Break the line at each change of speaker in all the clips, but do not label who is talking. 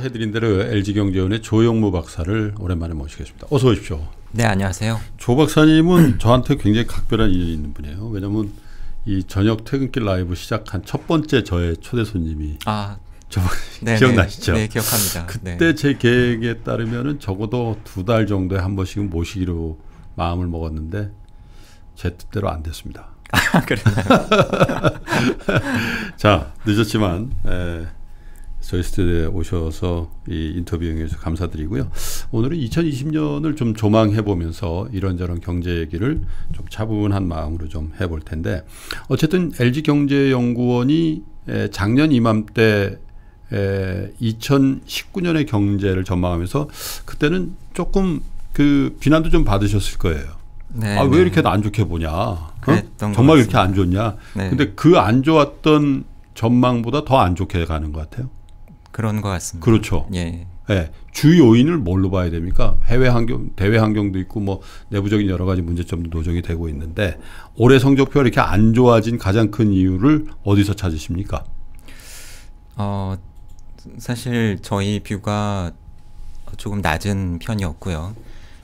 해드린 대로 LG경제원의 조영무 박사를 오랜만에 모시겠습니다. 어서 오십시오.
네, 안녕하세요.
조 박사님은 저한테 굉장히 각별한 인연이 있는 분이에요. 왜냐하면 이 저녁 퇴근길 라이브 시작한 첫 번째 저의 초대 손님이 아, 저네 기억나시죠? 네, 기억합니다. 그때 네. 제 계획에 따르면 적어도 두 달 정도에 한 번씩은 모시기로 마음을 먹었는데 제 뜻대로 안 됐습니다. 아, 그래요. 자 늦었지만. 에, 저희 스튜디오에 오셔서 이 인터뷰해 주서 감사드리고요. 오늘은 2020년을 좀 조망해 보면서 이런저런 경제 얘기를 좀 차분한 마음으로 좀 해볼 텐데 어쨌든 LG 경제연구원이 작년 이맘때 2019년의 경제를 전망하면서 그때는 조금 그 비난도 좀 받으셨을 거예요.
네, 아왜 네. 이렇게
안 좋게 보냐? 어? 정말 이렇게 안 좋냐? 네. 근데 그 안 좋았던 전망보다 더 안 좋게 가는 것 같아요. 그런 것 같습니다. 그렇죠. 예. 예. 주 요인을 뭘로 봐야 됩니까? 해외 환경, 대외 환경도 있고 뭐 내부적인 여러 가지 문제점도 노정이 되고 있는데 올해 성적표가 이렇게 안 좋아진 가장 큰 이유를 어디서 찾으십니까?
어, 사실 저희 뷰가 조금 낮은 편이었고요.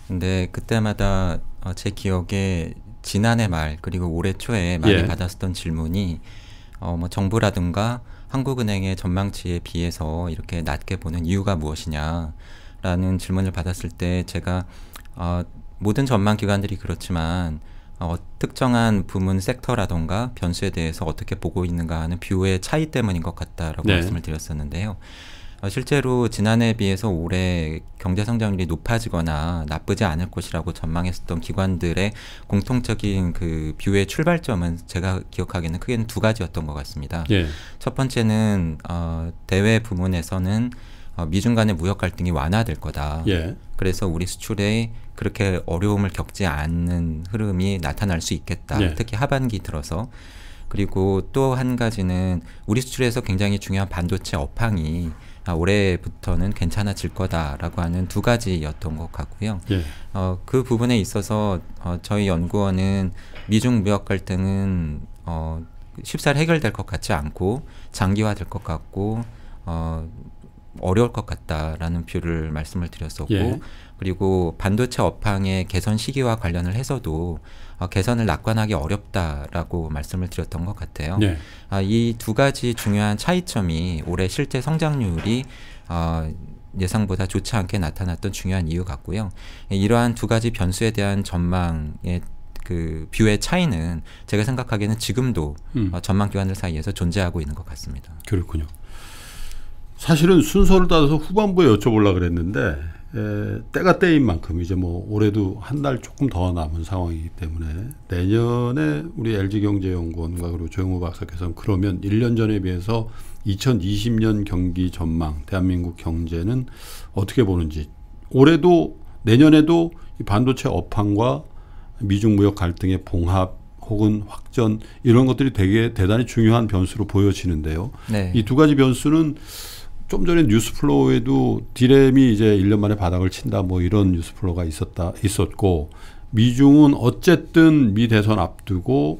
근데 그때마다 어, 제 기억에 지난해 말 그리고 올해 초에 많이 예. 받았었던 질문이 어, 뭐 정부라든가 한국은행의 전망치에 비해서 이렇게 낮게 보는 이유가 무엇이냐라는 질문을 받았을 때 제가 어, 모든 전망 기관들이 그렇지만 어, 특정한 부문 섹터라던가 변수에 대해서 어떻게 보고 있는가 하는 뷰의 차이 때문인 것 같다라고 네. 말씀을 드렸었는데요. 어, 실제로 지난해에 비해서 올해 경제 성장률이 높아지거나 나쁘지 않을 것이라고 전망했었던 기관들의 공통적인 그 뷰의 출발점은 제가 기억하기에는 크게는 두 가지였던 것 같습니다. 예. 첫 번째는 어, 대외 부문에서는 어, 미중 간의 무역 갈등이 완화될 거다. 예. 그래서 우리 수출에 그렇게 어려움을 겪지 않는 흐름이 나타날 수 있겠다. 예. 특히 하반기 들어서 그리고 또 한 가지는 우리 수출에서 굉장히 중요한 반도체 업황이 아, 올해부터는 괜찮아질 거다라고 하는 두 가지였던 것 같고요. 예. 어, 그 부분에 있어서 어, 저희 연구원은 미중 무역 갈등은 어, 쉽사리 해결될 것 같지 않고 장기화될 것 같고 어, 어려울 것 같다라는 표를 말씀을 드렸었고 예. 그리고 반도체 업황의 개선 시기와 관련을 해서도 어, 개선을 낙관하기 어렵다라고 말씀을 드렸던 것 같아요. 예. 아, 이두 가지 중요한 차이점이 올해 실제 성장률이 어, 예상보다 좋지 않게 나타났던 중요한 이유 같고요. 이러한 두 가지 변수에 대한 전망의 그 뷰의 차이는 제가 생각하기에는 지금도 음. 어, 전망 기관들 사이에서 존재하고 있는 것 같습니다. 그렇군요. 사실은 순서를
따라서 후반부에 여쭤보려 그랬는데 에, 때가 때인 만큼 이제 뭐 올해도 한 달 조금 더 남은 상황이기 때문에 내년에 우리 LG경제연구원과 그리고 조영호 박사께서는 그러면 1년 전에 비해서 2020년 경기 전망 대한민국 경제는 어떻게 보는지 올해도 내년에도 이 반도체 업황과 미중 무역 갈등의 봉합 혹은 확전 이런 것들이 되게 대단히 중요한 변수로 보여지는데요. 네. 이두 가지 변수는 좀 전에 뉴스플로우에도 디램이 이제 1년 만에 바닥을 친다 뭐 이런 뉴스플로우가 있었다 있었고 미중은 어쨌든 미 대선 앞두고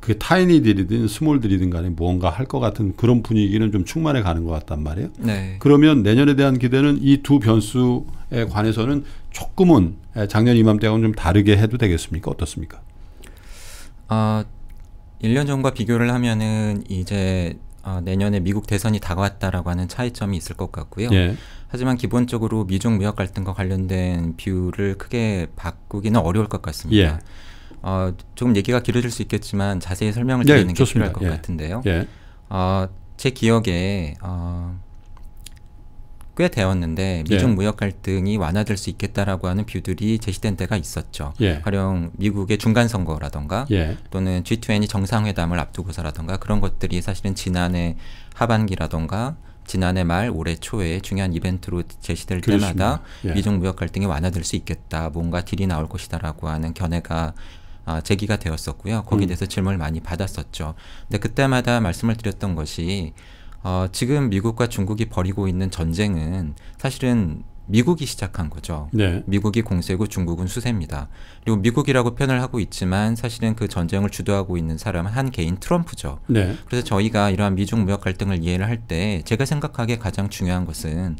그 타이니 딜이든 스몰 딜이든 간에 무언가 할 것 같은 그런 분위기는 좀 충만해 가는 것 같단 말이에요. 네. 그러면 내년에 대한 기대는 이 두 변수에 관해서는 조금은 작년 이맘때하고는 좀 다르게 해도 되겠습니까? 어떻습니까?
아, 1년 전과 비교를 하면은 이제 어, 내년에 미국 대선이 다가왔다라고 하는 차이점이 있을 것 같고요. 예. 하지만 기본적으로 미중 무역 갈등과 관련된 비율을 크게 바꾸기는 어려울 것 같습니다. 예. 어, 조금 얘기가 길어질 수 있겠지만 자세히 설명을 네, 드리는 예, 게 필요할 것 예. 같은데요. 예. 어, 제 기억에 어, 꽤 되었는데 예. 미중 무역 갈등이 완화될 수 있겠다라고 하는 뷰들이 제시된 때가 있었죠. 예. 가령 미국의 중간 선거라던가 예. 또는 G20 정상회담을 앞두고서라던가 그런 것들이 사실은 지난해 하반기라던가 지난해 말 올해 초에 중요한 이벤트로 제시될 그렇습니다. 때마다 예. 미중 무역 갈등이 완화될 수 있겠다, 뭔가 딜이 나올 것이다라고 하는 견해가 아, 제기가 되었었고요. 거기에 음. 대해서 음. 질문을 많이 받았었죠. 근데 그때마다 말씀을 드렸던 것이 어, 지금 미국과 중국이 벌이고 있는 전쟁은 사실은 미국이 시작한 거죠. 네. 미국이 공세고 중국은 수세입니다. 그리고 미국이라고 표현을 하고 있지만 사실은 그 전쟁을 주도하고 있는 사람은 한 개인 트럼프죠. 네. 그래서 저희가 이러한 미중 무역 갈등을 이해를 할 때 제가 생각하기에 가장 중요한 것은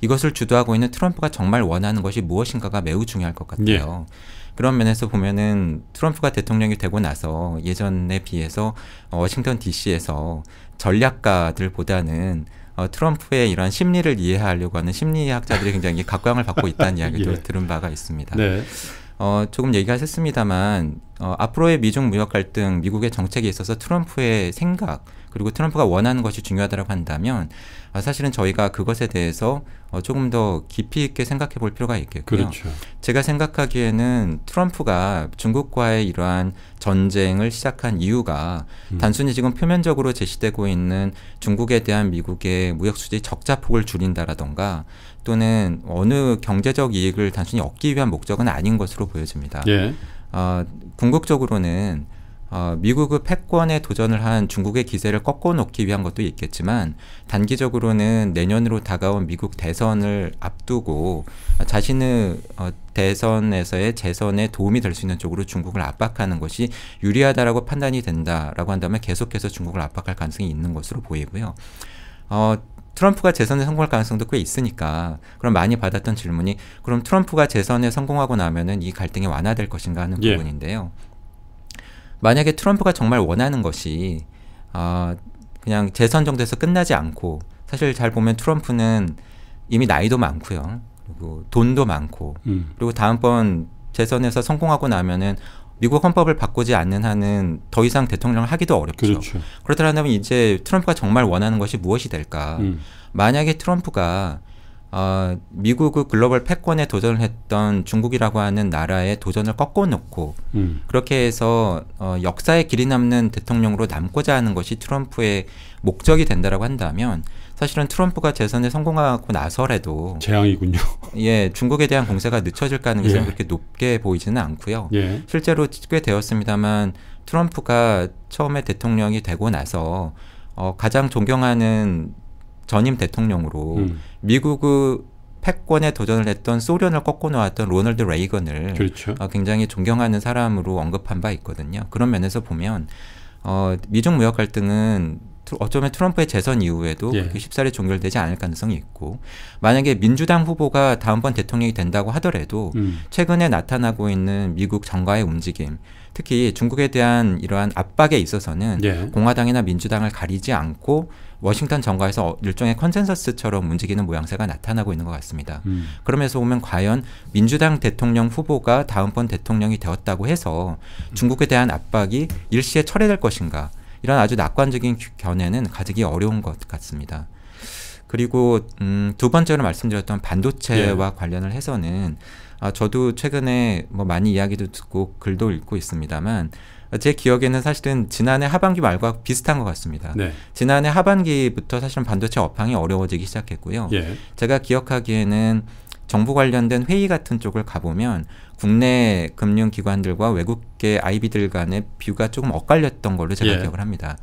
이것을 주도하고 있는 트럼프가 정말 원하는 것이 무엇인가가 매우 중요할 것 같아요. 네. 그런 면에서 보면은 트럼프가 대통령이 되고 나서 예전에 비해서 워싱턴 DC에서 전략가들보다는 어, 트럼프의 이런 심리를 이해하려고 하는 심리학자들이 굉장히 각광을 받고 있다는 이야기도 예. 들은 바가 있습니다. 네. 어, 조금 얘기가 했습니다만 어, 앞으로의 미중 무역 갈등, 미국의 정책에 있어서 트럼프의 생각 그리고 트럼프가 원하는 것이 중요하다고 한다면 아, 사실은 저희가 그것에 대해서 어, 조금 더 깊이 있게 생각해 볼 필요가 있겠고요. 그렇죠. 제가 생각하기에는 트럼프가 중국과의 이러한 전쟁을 시작한 이유가 음. 단순히 지금 표면적으로 제시되고 있는 중국에 대한 미국의 무역 수지 적자 폭을 줄인다라던가 또는 어느 경제적 이익을 단순히 얻기 위한 목적은 아닌 것으로 보여집니다. 예. 어, 궁극적으로는 어, 미국의 패권에 도전을 한 중국의 기세를 꺾어놓기 위한 것도 있겠지만 단기적으로는 내년으로 다가온 미국 대선을 앞두고 자신의 어, 대선에서의 재선에 도움이 될 수 있는 쪽으로 중국을 압박하는 것이 유리하다라고 판단이 된다라고 한다면 계속해서 중국을 압박할 가능성이 있는 것으로 보이고요. 어, 트럼프가 재선에 성공할 가능성도 꽤 있으니까 그럼 많이 받았던 질문이 그럼 트럼프가 재선에 성공하고 나면은 이 갈등이 완화될 것인가 하는 예. 부분인데요. 만약에 트럼프가 정말 원하는 것이 어, 그냥 재선 정도에서 끝나지 않고 사실 잘 보면 트럼프는 이미 나이도 많고요. 그리고 돈도 많고 음. 그리고 다음번 재선에서 성공하고 나면은 미국 헌법을 바꾸지 않는 한은 더 이상 대통령을 하기도 어렵죠. 그렇죠. 그렇다면 이제 트럼프가 정말 원하는 것이 무엇이 될까? 음. 만약에 트럼프가 어, 미국의 글로벌 패권에 도전을 했던 중국이라고 하는 나라의 도전을 꺾어놓고 음. 그렇게 해서 어, 역사에 길이 남는 대통령으로 남고자 하는 것이 트럼프의 목적이 된다라고 한다면 사실은 트럼프가 재선에 성공하고 나서라도 재앙이군요. 예, 중국에 대한 공세가 늦춰질 가능성이 예. 그렇게 높게 보이지는 않고요. 예. 실제로 꽤 되었습니다만 트럼프가 처음에 대통령이 되고 나서 어, 가장 존경하는 전임 대통령으로 음. 미국의 패권에 도전을 했던 소련을 꺾고 나왔던 로널드 레이건을 그렇죠. 어, 굉장히 존경하는 사람으로 언급한 바 있거든요. 그런 면에서 보면 어, 미중 무역 갈등은 어쩌면 트럼프의 재선 이후에도 예. 그렇게 쉽사리 종결되지 않을 가능성이 있고 만약에 민주당 후보가 다음번 대통령이 된다고 하더라도 음. 최근에 나타나고 있는 미국 정가의 움직임 특히 중국에 대한 이러한 압박에 있어서는 예. 공화당이나 민주당을 가리지 않고 워싱턴 정가에서 일종의 컨센서스처럼 움직이는 모양새가 나타나고 있는 것 같습니다. 음. 그러면서 보면 과연 민주당 대통령 후보가 다음번 대통령이 되었다고 해서 중국에 대한 압박이 일시에 철회될 것인가 이런 아주 낙관적인 견해는 가지기 어려운 것 같습니다. 그리고 음, 두 번째로 말씀드렸던 반도체와 예. 관련을 해서는 아, 저도 최근에 뭐 많이 이야기도 듣고 글도 읽고 있습니다만 제 기억에는 사실은 지난해 하반기 말과 비슷한 것 같습니다. 네. 지난해 하반기부터 사실은 반도체 업황이 어려워지기 시작했고요. 예. 제가 기억하기에는 정부 관련된 회의 같은 쪽을 가보면 국내 금융기관들과 외국계 IB들 간의 뷰가 조금 엇갈렸던 걸로 제가 예. 기억을 합니다.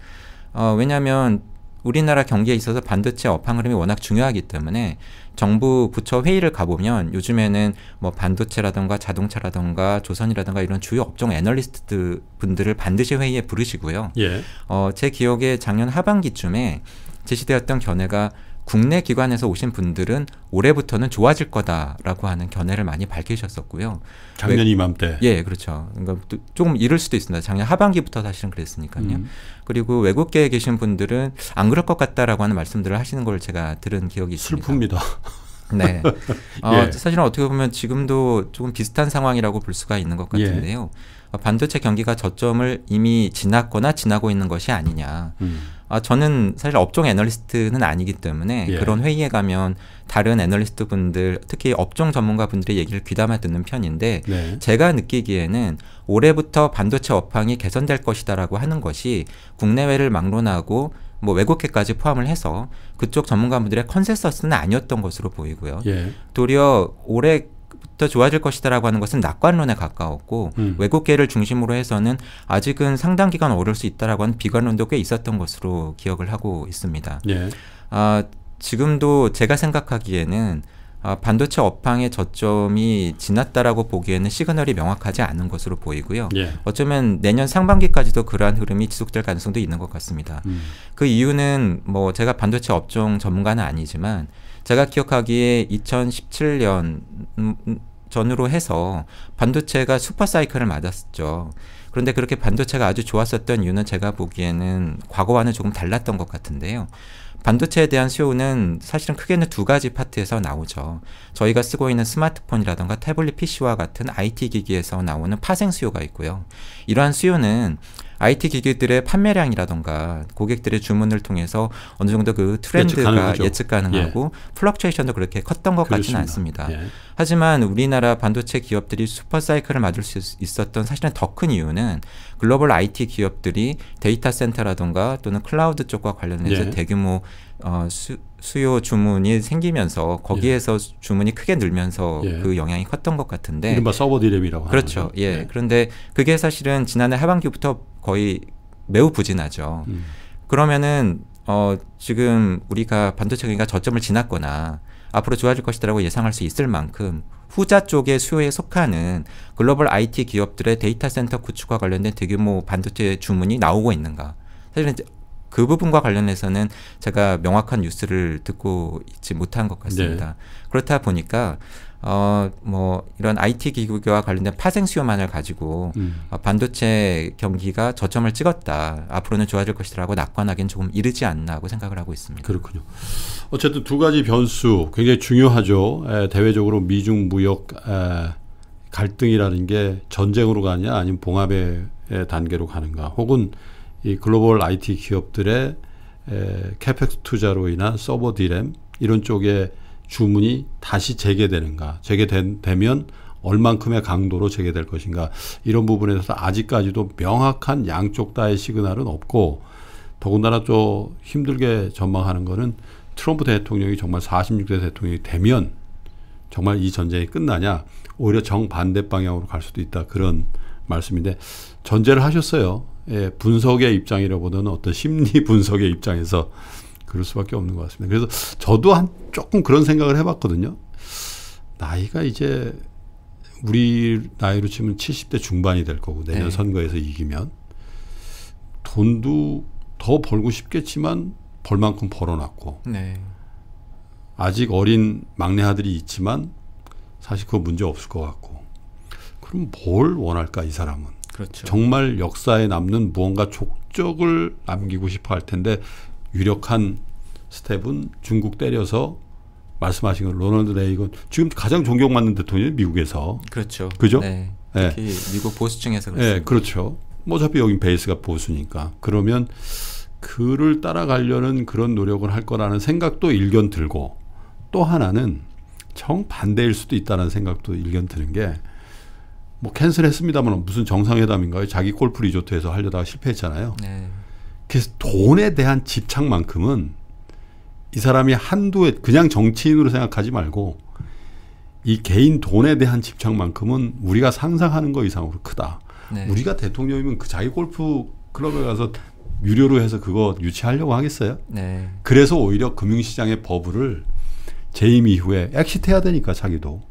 어, 왜냐하면 우리나라 경기에 있어서 반도체 업황 흐름이 워낙 중요하기 때문에 정부 부처 회의를 가보면 요즘에는 뭐 반도체라던가 자동차라던가 조선이라던가 이런 주요 업종 애널리스트 분들을 반드시 회의에 부르시고요. 예. 어, 제 기억에 작년 하반기쯤에 제시되었던 견해가 국내 기관에서 오신 분들은 올해부터는 좋아질 거다라고 하는 견해를 많이 밝히셨었고요. 작년 이맘때. 예, 그렇죠. 그러니까 조금 이를 수도 있습니다. 작년 하반기부터 사실은 그랬으니까요. 음. 그리고 외국계에 계신 분들은 안 그럴 것 같다라고 하는 말씀들을 하시는 걸 제가 들은 기억이 있습니다. 슬픕니다. 네. 어, 예. 사실은 어떻게 보면 지금도 조금 비슷한 상황이라고 볼 수가 있는 것 같은데요. 예. 어, 반도체 경기가 저점을 이미 지났거나 지나고 있는 것이 아니냐. 음. 아, 저는 사실 업종 애널리스트는 아니기 때문에 예. 그런 회의에 가면 다른 애널리스트 분들, 특히 업종 전문가 분들의 얘기를 귀담아 듣는 편인데 네. 제가 느끼기에는 올해부터 반도체 업황이 개선될 것이다라고 하는 것이 국내외를 막론하고 뭐 외국계까지 포함을 해서 그쪽 전문가분들의 컨센서스는 아니었던 것으로 보이고요. 예. 도리어 올해 더 좋아질 것이다라고 하는 것은 낙관론에 가까웠고 음. 외국계를 중심으로 해서는 아직은 상당 기간 오를 수 있다라고 하는 비관론도 꽤 있었던 것으로 기억을 하고 있습니다. 예. 아, 지금도 제가 생각하기에는 아, 반도체 업황의 저점이 지났다라고 보기에는 시그널이 명확하지 않은 것으로 보이고요. 예. 어쩌면 내년 상반기까지도 그러한 흐름이 지속될 가능성도 있는 것 같습니다. 음. 그 이유는 뭐 제가 반도체 업종 전문가는 아니지만 제가 기억하기에 2017년 음, 음, 전으로 해서 반도체가 슈퍼사이클을 맞았죠. 그런데 그렇게 반도체가 아주 좋았었던 이유는 제가 보기에는 과거와는 조금 달랐던 것 같은데요. 반도체에 대한 수요는 사실은 크게는 두 가지 파트에서 나오죠. 저희가 쓰고 있는 스마트폰이라던가 태블릿 PC와 같은 IT 기기에서 나오는 파생 수요가 있고요. 이러한 수요는 IT 기기들의 판매량이라던가 고객들의 주문을 통해서 어느 정도 그 트렌드가 예측, 가능 하고 예. 플럭트레이션도 그렇게 컸던 것 그렇습니다. 같지는 않습니다. 예. 하지만 우리나라 반도체 기업들이 슈퍼 사이클을 맞을 수 있었던 사실은 더 큰 이유는 글로벌 IT 기업들이 데이터 센터라던가 또는 클라우드 쪽과 관련해서 예. 대규모 어, 수, 수요 주문이 생기면서 거기에서 예. 주문이 크게 늘면서 예. 그 영향이 컸던 것 같은데. 이른바 서버 디램이라고 그렇죠. 예. 예. 그런데 그게 사실은 지난해 하반기부터 거의 매우 부진하죠. 음. 그러면은 어 지금 우리가 반도체 경기가 저점을 지났거나 앞으로 좋아질 것이라고 예상할 수 있을 만큼 후자 쪽의 수요에 속하는 글로벌 IT 기업들의 데이터 센터 구축과 관련된 대규모 반도체 주문이 나오고 있는가? 사실은 그 부분과 관련해서는 제가 명확한 뉴스를 듣고 있지 못한 것 같습니다. 네. 그렇다 보니까 어, 뭐, 이런 IT 기구와 관련된 파생 수요만을 가지고, 음. 어, 반도체 경기가 저점을 찍었다. 앞으로는 좋아질 것이라고 낙관하기엔 조금 이르지 않나고 생각을 하고 있습니다. 그렇군요.
어쨌든 두 가지
변수
굉장히 중요하죠. 에, 대외적으로 미중 무역 에, 갈등이라는 게 전쟁으로 가냐, 아니면 봉합의 단계로 가는가, 혹은 이 글로벌 IT 기업들의 캐펙스 투자로 인한 서버 디램 이런 쪽에 주문이 다시 재개되는가 재개되면 얼만큼의 강도로 재개될 것인가 이런 부분에 대해서 아직까지도 명확한 양쪽 다의 시그널은 없고 더군다나 또 힘들게 전망하는 것은 트럼프 대통령이 정말 46대 대통령이 되면 정말 이 전쟁이 끝나냐 오히려 정반대 방향으로 갈 수도 있다 그런 말씀인데 전제를 하셨어요 예, 분석의 입장이라보다는 어떤 심리 분석의 입장에서 그럴 수밖에 없는 것 같습니다. 그래서 저도 한 조금 그런 생각을 해봤거든요. 나이가 이제 우리 나이로 치면 70대 중반이 될 거고 내년 네. 선거에서 이기면 돈도 더 벌고 싶겠지만 벌 만큼 벌어놨고 네. 아직 어린 막내 아들이 있지만 사실 그거 문제 없을 것 같고 그럼 뭘 원할까 이 사람은 그렇죠. 정말 역사에 남는 무언가 족적을 남기고 싶어 할 텐데 유력한 스텝은 중국 때려서 말씀하신 건 로널드 레이건 지금 가장 존경받는 대통령이 미국에서 그렇죠. 그죠? 네.
네. 특히 미국 보수층에서 예, 그렇습니다. 네,
그렇죠. 뭐 어차피 여긴 베이스가 보수니까 그러면 그를 따라가려는 그런 노력을 할 거라는 생각도 일견 들고 또 하나는 정 반대일 수도 있다는 생각도 일견 드는 게뭐 캔슬했습니다만 무슨 정상회담인가요? 자기 골프 리조트에서 하려다가 실패했잖아요. 네. 그래서 돈에 대한 집착만큼은 이 사람이 한두 에 그냥 정치인으로 생각하지 말고 이 개인 돈에 대한 집착만큼은 우리가 상상하는 거 이상으로 크다. 네. 우리가 대통령이면 그 자기 골프 클럽에 가서 유료로 해서 그거 유치하려고 하겠어요? 네. 그래서 오히려 금융시장의 버블을 재임 이후에 엑시트해야 되니까 자기도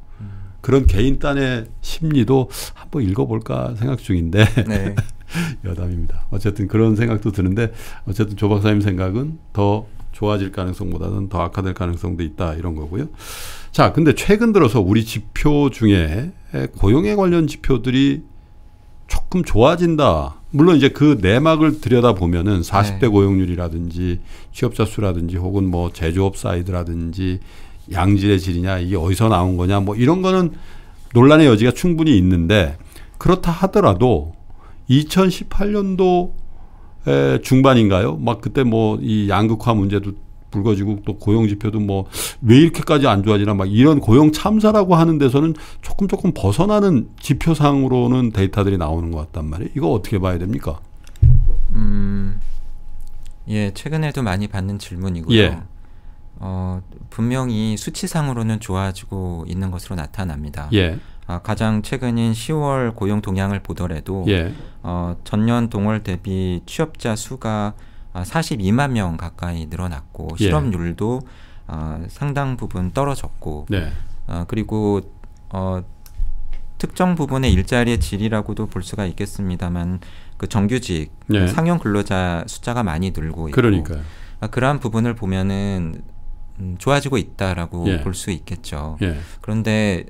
그런 개인단의 심리도 한번 읽어볼까 생각 중인데 네. 여담입니다. 어쨌든 그런 생각도 드는데 어쨌든 조 박사님 생각은 더 좋아질 가능성보다는 더 악화될 가능성도 있다 이런 거고요. 자, 근데 최근 들어서 우리 지표 중에 고용에 관련 지표들이 조금 좋아진다. 물론 이제 그 내막을 들여다 보면은 40대 고용률이라든지 취업자 수라든지 혹은 뭐 제조업 사이드라든지 양질의 질이냐 이게 어디서 나온 거냐 뭐 이런 거는 논란의 여지가 충분히 있는데 그렇다 하더라도 2018년도 중반인가요? 막 그때 뭐 이 양극화 문제도 불거지고 또 고용 지표도 뭐 왜 이렇게까지 안 좋아지나 막 이런 고용 참사라고 하는 데서는 조금 조금 벗어나는 지표상으로는 데이터들이 나오는 것 같단 말이에요. 이거 어떻게 봐야 됩니까?
음, 예, 최근에도 많이 받는 질문이고요. 예. 어, 분명히 수치상으로는 좋아지고 있는 것으로 나타납니다. 예. 어, 가장 최근인 10월 고용 동향을 보더라도 예. 어, 전년 동월 대비 취업자 수가 42만 어, 명 가까이 늘어났고 예. 실업률도 예. 어, 상당 부분 떨어졌고 네. 어, 그리고 어, 특정 부분의 일자리의 질이라고도 볼 수가 있겠습니다만 그 정규직 네. 상용 근로자 숫자가 많이 늘고 있고 그러니까요. 어, 그러한 부분을 보면은 음, 좋아지고 있다라고 예. 볼수 있겠죠. 예. 그런데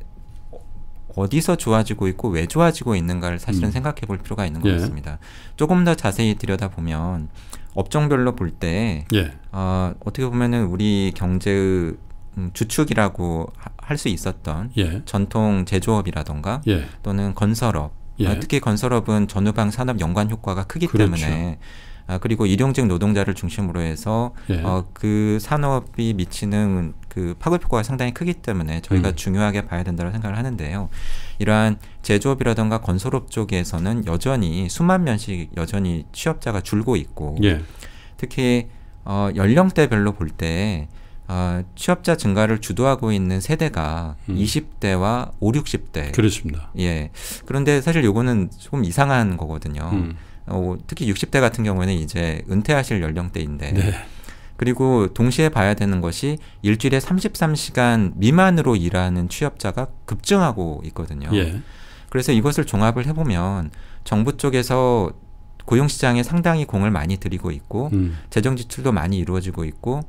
어디서 좋아지고 있고 왜 좋아지고 있는가를 사실은 음. 생각해 볼 필요가 있는 것 예. 같습니다. 조금 더 자세히 들여다보면 업종별로 볼때 예. 어, 어떻게 보면은 우리 경제의 음, 주축이라고 할 수 있었던 예. 전통 제조업이라던가 예. 또는 건설업 예. 아, 특히 건설업은 전후방 산업 연관 효과가 크기 그렇죠. 때문에 아, 그리고 일용직 노동자를 중심으로 해서 예. 어, 그 산업이 미치는 그 파급 효과가 상당히 크기 때문에 저희가 음. 중요하게 봐야 된다고 생각을 하는데요. 이러한 제조업이라든가 건설업 쪽에서는 여전히 수만 명씩 여전히 취업자가 줄고 있고 예. 특히 어, 연령대별로 볼때 어, 취업자 증가를 주도하고 있는 세대가 음. 20대와 5, 60대. 그렇습니다. 예. 그런데 사실 요거는 조금 이상한 거거든요. 음. 어, 특히 60대 같은 경우에는 이제 은퇴하실 연령대인데 네. 그리고 동시에 봐야 되는 것이 일주일에 33시간 미만으로 일하는 취업자가 급증하고 있거든요. 예. 그래서 이것을 종합을 해보면 정부 쪽에서 고용시장에 상당히 공을 많이 들이고 있고 음. 재정 지출도 많이 이루어지고 있고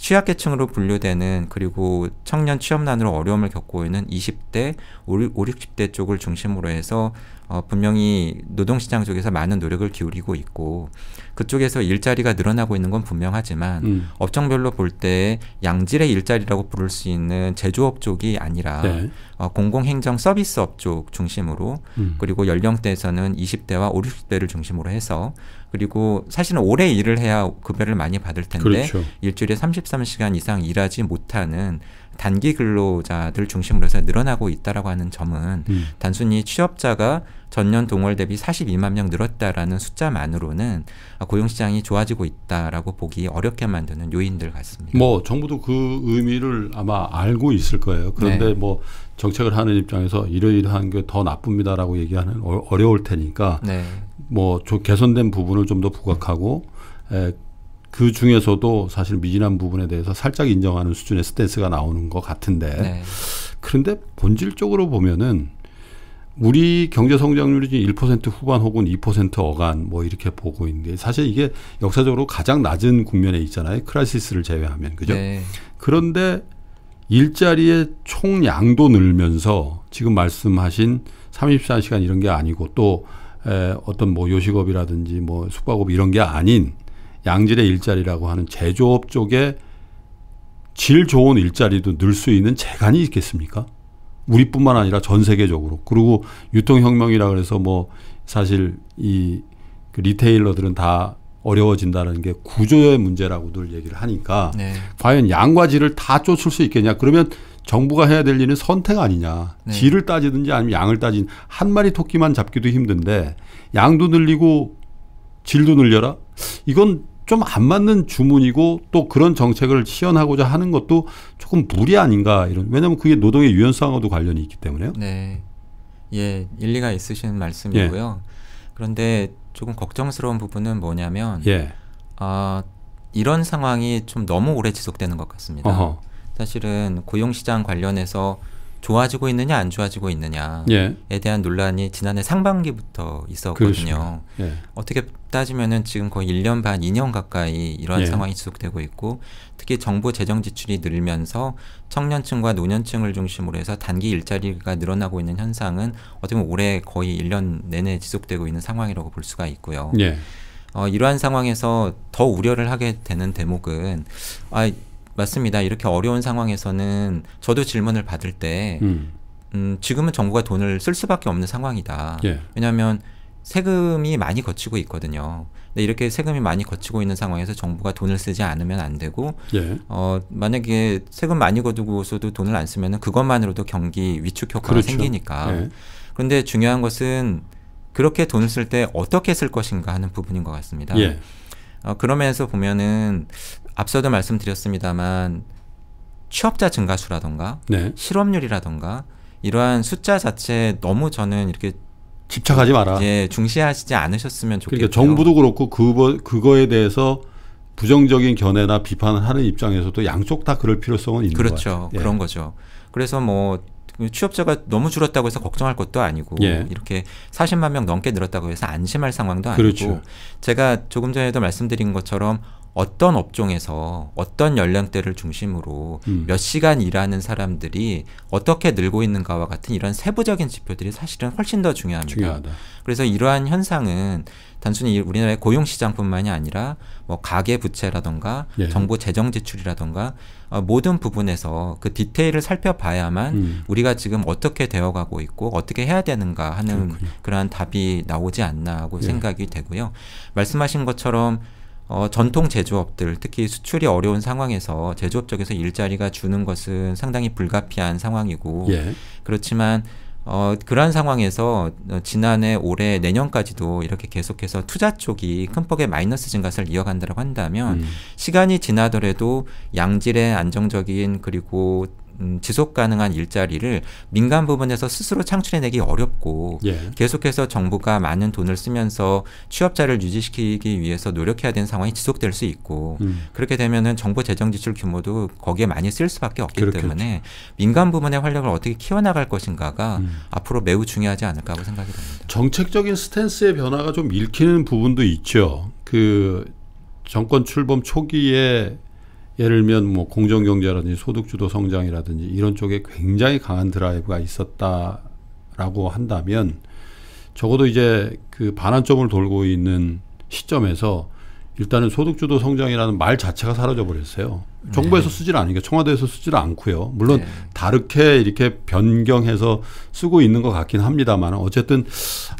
취약계층으로 분류되는 그리고 청년 취업난으로 어려움을 겪고 있는 20대, 50, 60대 쪽을 중심으로 해서 어, 분명히 노동시장 쪽에서 많은 노력을 기울이고 있고 그쪽에서 일자리가 늘어나고 있는 건 분명하지만 음. 업종별로 볼 때 양질의 일자리라고 부를 수 있는 제조업 쪽이 아니라 네. 어, 공공행정 서비스업 쪽 중심으로 음. 그리고 연령대에서는 20대와 50대를 중심으로 해서 그리고 사실은 오래 일을 해야 급여를 많이 받을 텐데 그렇죠. 일주일에 33시간 이상 일하지 못하는 단기 근로자들 중심으로 해서 늘어나고 있다라고 하는 점은 음. 단순히 취업자가 전년 동월 대비 42만 명 늘었다라는 숫자만으로는 고용시장이 좋아지고 있다라고 보기 어렵게 만드는 요인들 같습니다.
뭐 정부도 그 의미를 아마 알고 있을 거예요. 그런데 네. 뭐 정책을 하는 입장에서 이러이러한 게 더 나쁩니다라고 얘기하는 어, 어려울 테니까 네. 뭐 개선된 부분을 좀 더 부각하고 에, 그 중에서도 사실 미진한 부분에 대해서 살짝 인정하는 수준의 스탠스가 나오는 것 같은데 네. 그런데 본질적으로 보면은 우리 경제 성장률이 지금 1% 후반 혹은 2% 어간 뭐 이렇게 보고 있는데 사실 이게 역사적으로 가장 낮은 국면에 있잖아요 크라시스를 이 제외하면 그죠 네. 그런데 일자리의 총량도 늘면서 지금 말씀하신 34시간 이런 게 아니고 또 에, 어떤 뭐 요식업이라든지 뭐 숙박업 이런 게 아닌 양질의 일자리라고 하는 제조업 쪽에 질 좋은 일자리도 늘 수 있는 재간이 있겠습니까? 우리뿐만 아니라 전 세계적으로. 그리고 유통혁명이라 그래서 뭐 사실 이그 리테일러들은 다 어려워진다는 게 구조의 문제라고 늘 얘기를 하니까 네. 과연 양과 질을 다 쫓을 수 있겠냐? 그러면 정부가 해야 될 일은 선택 아니냐. 네. 질을 따지든지 아니면 양을 따진 한 마리 토끼만 잡기도 힘든데 양도 늘리고 질도 늘려라. 이건 좀 안 맞는 주문이고 또 그런 정책을 시연하고자 하는 것도 조금 무리 아닌가 이런. 왜냐하면 그게 노동의 유연성하고도 관련이 있기 때문에요.
네. 예, 일리가 있으신 말씀이고요. 예. 그런데 조금 걱정스러운 부분은 뭐냐면 예. 어, 이런 상황이 좀 너무 오래 지속되는 것 같습니다. 어허. 사실은 고용시장 관련해서 좋아지고 있느냐 안 좋아지고 있느냐에 예. 대한 논란이 지난해 상반기부터 있었거든요. 예. 어떻게 따지면은 지금 거의 1년 반, 2년 가까이 이러한 예. 상황이 지속되고 있고 특히 정부 재정 지출이 늘면서 청년층과 노년층을 중심으로 해서 단기 일자리가 늘어나고 있는 현상은 어떻게 보면 올해 거의 1년 내내 지속되고 있는 상황이라고 볼 수가 있고요. 예. 어, 이러한 상황에서 더 우려를 하게 되는 대목은 아, 맞습니다. 이렇게 어려운 상황에서는 저도 질문을 받을 때 음. 음 지금은 정부가 돈을 쓸 수밖에 없는 상황이다. 예. 왜냐하면 세금이 많이 거치고 있거든요. 근데 이렇게 세금이 많이 거치고 있는 상황에서 정부가 돈을 쓰지 않으면 안 되고, 예. 어, 만약에 세금 많이 거두고서도 돈을 안 쓰면 그것만으로도 경기 위축 효과가 그렇죠. 생기니까. 예. 그런데 중요한 것은 그렇게 돈을 쓸 때 어떻게 쓸 것인가 하는 부분인 것 같습니다. 예. 어, 그러면서 보면은 앞서도 말씀드렸습니다만 취업자 증가수라던가 네. 실업률이라던가 이러한 숫자 자체에 너무 저는 이렇게 집착하지 마라. 예, 중시하시지 않으셨으면 그러니까 좋겠고요. 그러니까 정부도
그렇고 그 그거에 대해서 부정적인 견해나 비판을 하는 입장에서도 양쪽 다 그럴 필요성은 있는 거죠. 그렇죠. 예. 그런
거죠. 그래서 뭐 취업자가 너무 줄었다고 해서 걱정할 것도 아니고 예. 이렇게 40만 명 넘게 늘었다고 해서 안심할 상황도 아니고 그렇죠. 제가 조금 전에도 말씀드린 것처럼 어떤 업종에서 어떤 연령대를 중심으로 음. 몇 시간 일하는 사람들이 어떻게 늘고 있는가와 같은 이런 세부적인 지표들이 사실은 훨씬 더 중요합니다. 중요하다. 그래서 이러한 현상은 단순히 우리나라의 고용 시장뿐만이 아니라 뭐 가계 부채라던가 예. 정부 재정 지출이라던가 어, 모든 부분에서 그 디테일을 살펴봐야만 음. 우리가 지금 어떻게 되어가고 있고 어떻게 해야 되는가 하는 그렇군요. 그러한 답이 나오지 않나 하고 예. 생각이 되고요. 말씀하신 것처럼 어, 전통 제조업들 특히 수출이 어려운 상황에서 제조업 쪽에서 일자리가 주는 것은 상당히 불가피한 상황이고 예. 그렇지만 어, 그러한 상황에서 어, 지난해 올해 내년까지도 이렇게 계속해서 투자 쪽이 큰 폭의 마이너스 증가를 이어간다고 한다면 음. 시간이 지나더라도 양질의 안정적인 그리고 음, 지속 가능한 일자리를 민간 부분에서 스스로 창출해내기 어렵고 예. 계속해서 정부가 많은 돈을 쓰면서 취업자를 유지시키기 위해서 노력해야 되는 상황이 지속될 수 있고 음. 그렇게 되면은 정부 재정 지출 규모도 거기에 많이 쓸 수밖에 없기 그렇겠죠. 때문에 민간 부문의 활력을 어떻게 키워나갈 것인가가 음. 앞으로 매우 중요하지 않을까 고 생각이 됩니다.
정책적인 스탠스의 변화가 좀 읽히는 부분도 있죠. 그 정권 출범 초기에 예를 들면 뭐 공정경제라든지 소득주도 성장이라든지 이런 쪽에 굉장히 강한 드라이브가 있었다라고 한다면 적어도 이제 그 반환점을 돌고 있는 시점에서 일단은 소득주도 성장이라는 말 자체가 사라져 버렸어요. 정부에서 네. 쓰질 않으니까 청와대에서 쓰질 않고요. 물론 네. 다르게 이렇게 변경해서 쓰고 있는 것 같긴 합니다만 어쨌든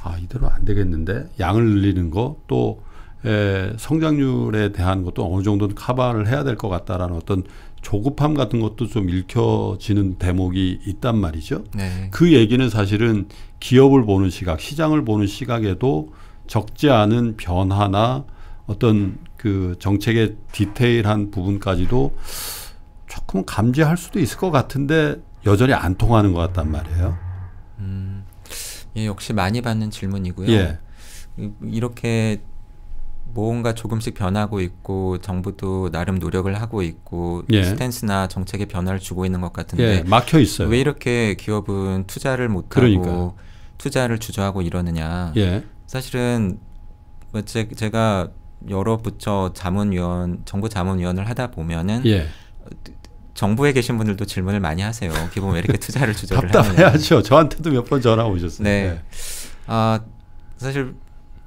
아 이대로 안 되겠는데 양을 늘리는 거또 에, 예, 성장률에 대한 것도 어느 정도는 커버를 해야 될 것 같다라는 어떤 조급함 같은 것도 좀 읽혀지는 대목이 있단 말이죠. 네. 그 얘기는 사실은 기업을 보는 시각, 시장을 보는 시각에도 적지 않은 변화나 어떤 그 정책의 디테일한 부분까지도 조금 감지할 수도 있을 것
같은데
여전히 안 통하는 것 같단 말이에요.
음, 예, 역시 많이 받는 질문이고요. 예. 이렇게 뭔가 조금씩 변하고 있고 정부도 나름 노력을 하고 있고 예. 스탠스나 정책에 변화를 주고 있는 것 같은데 예, 막혀 있어요. 왜 이렇게 기업은 투자를 못하고 그러니까요. 투자를 주저하고 이러느냐. 예. 사실은 뭐 제, 가 여러 부처 자문위원 정부 자문위원을 하다 보면은 예. 정부에 계신 분들도 질문을 많이 하세요. 기본 왜 이렇게 투자를 주저를 하냐. 답답해하죠.
저한테도 몇 번 전화 오셨어요. 네.
네. 아 사실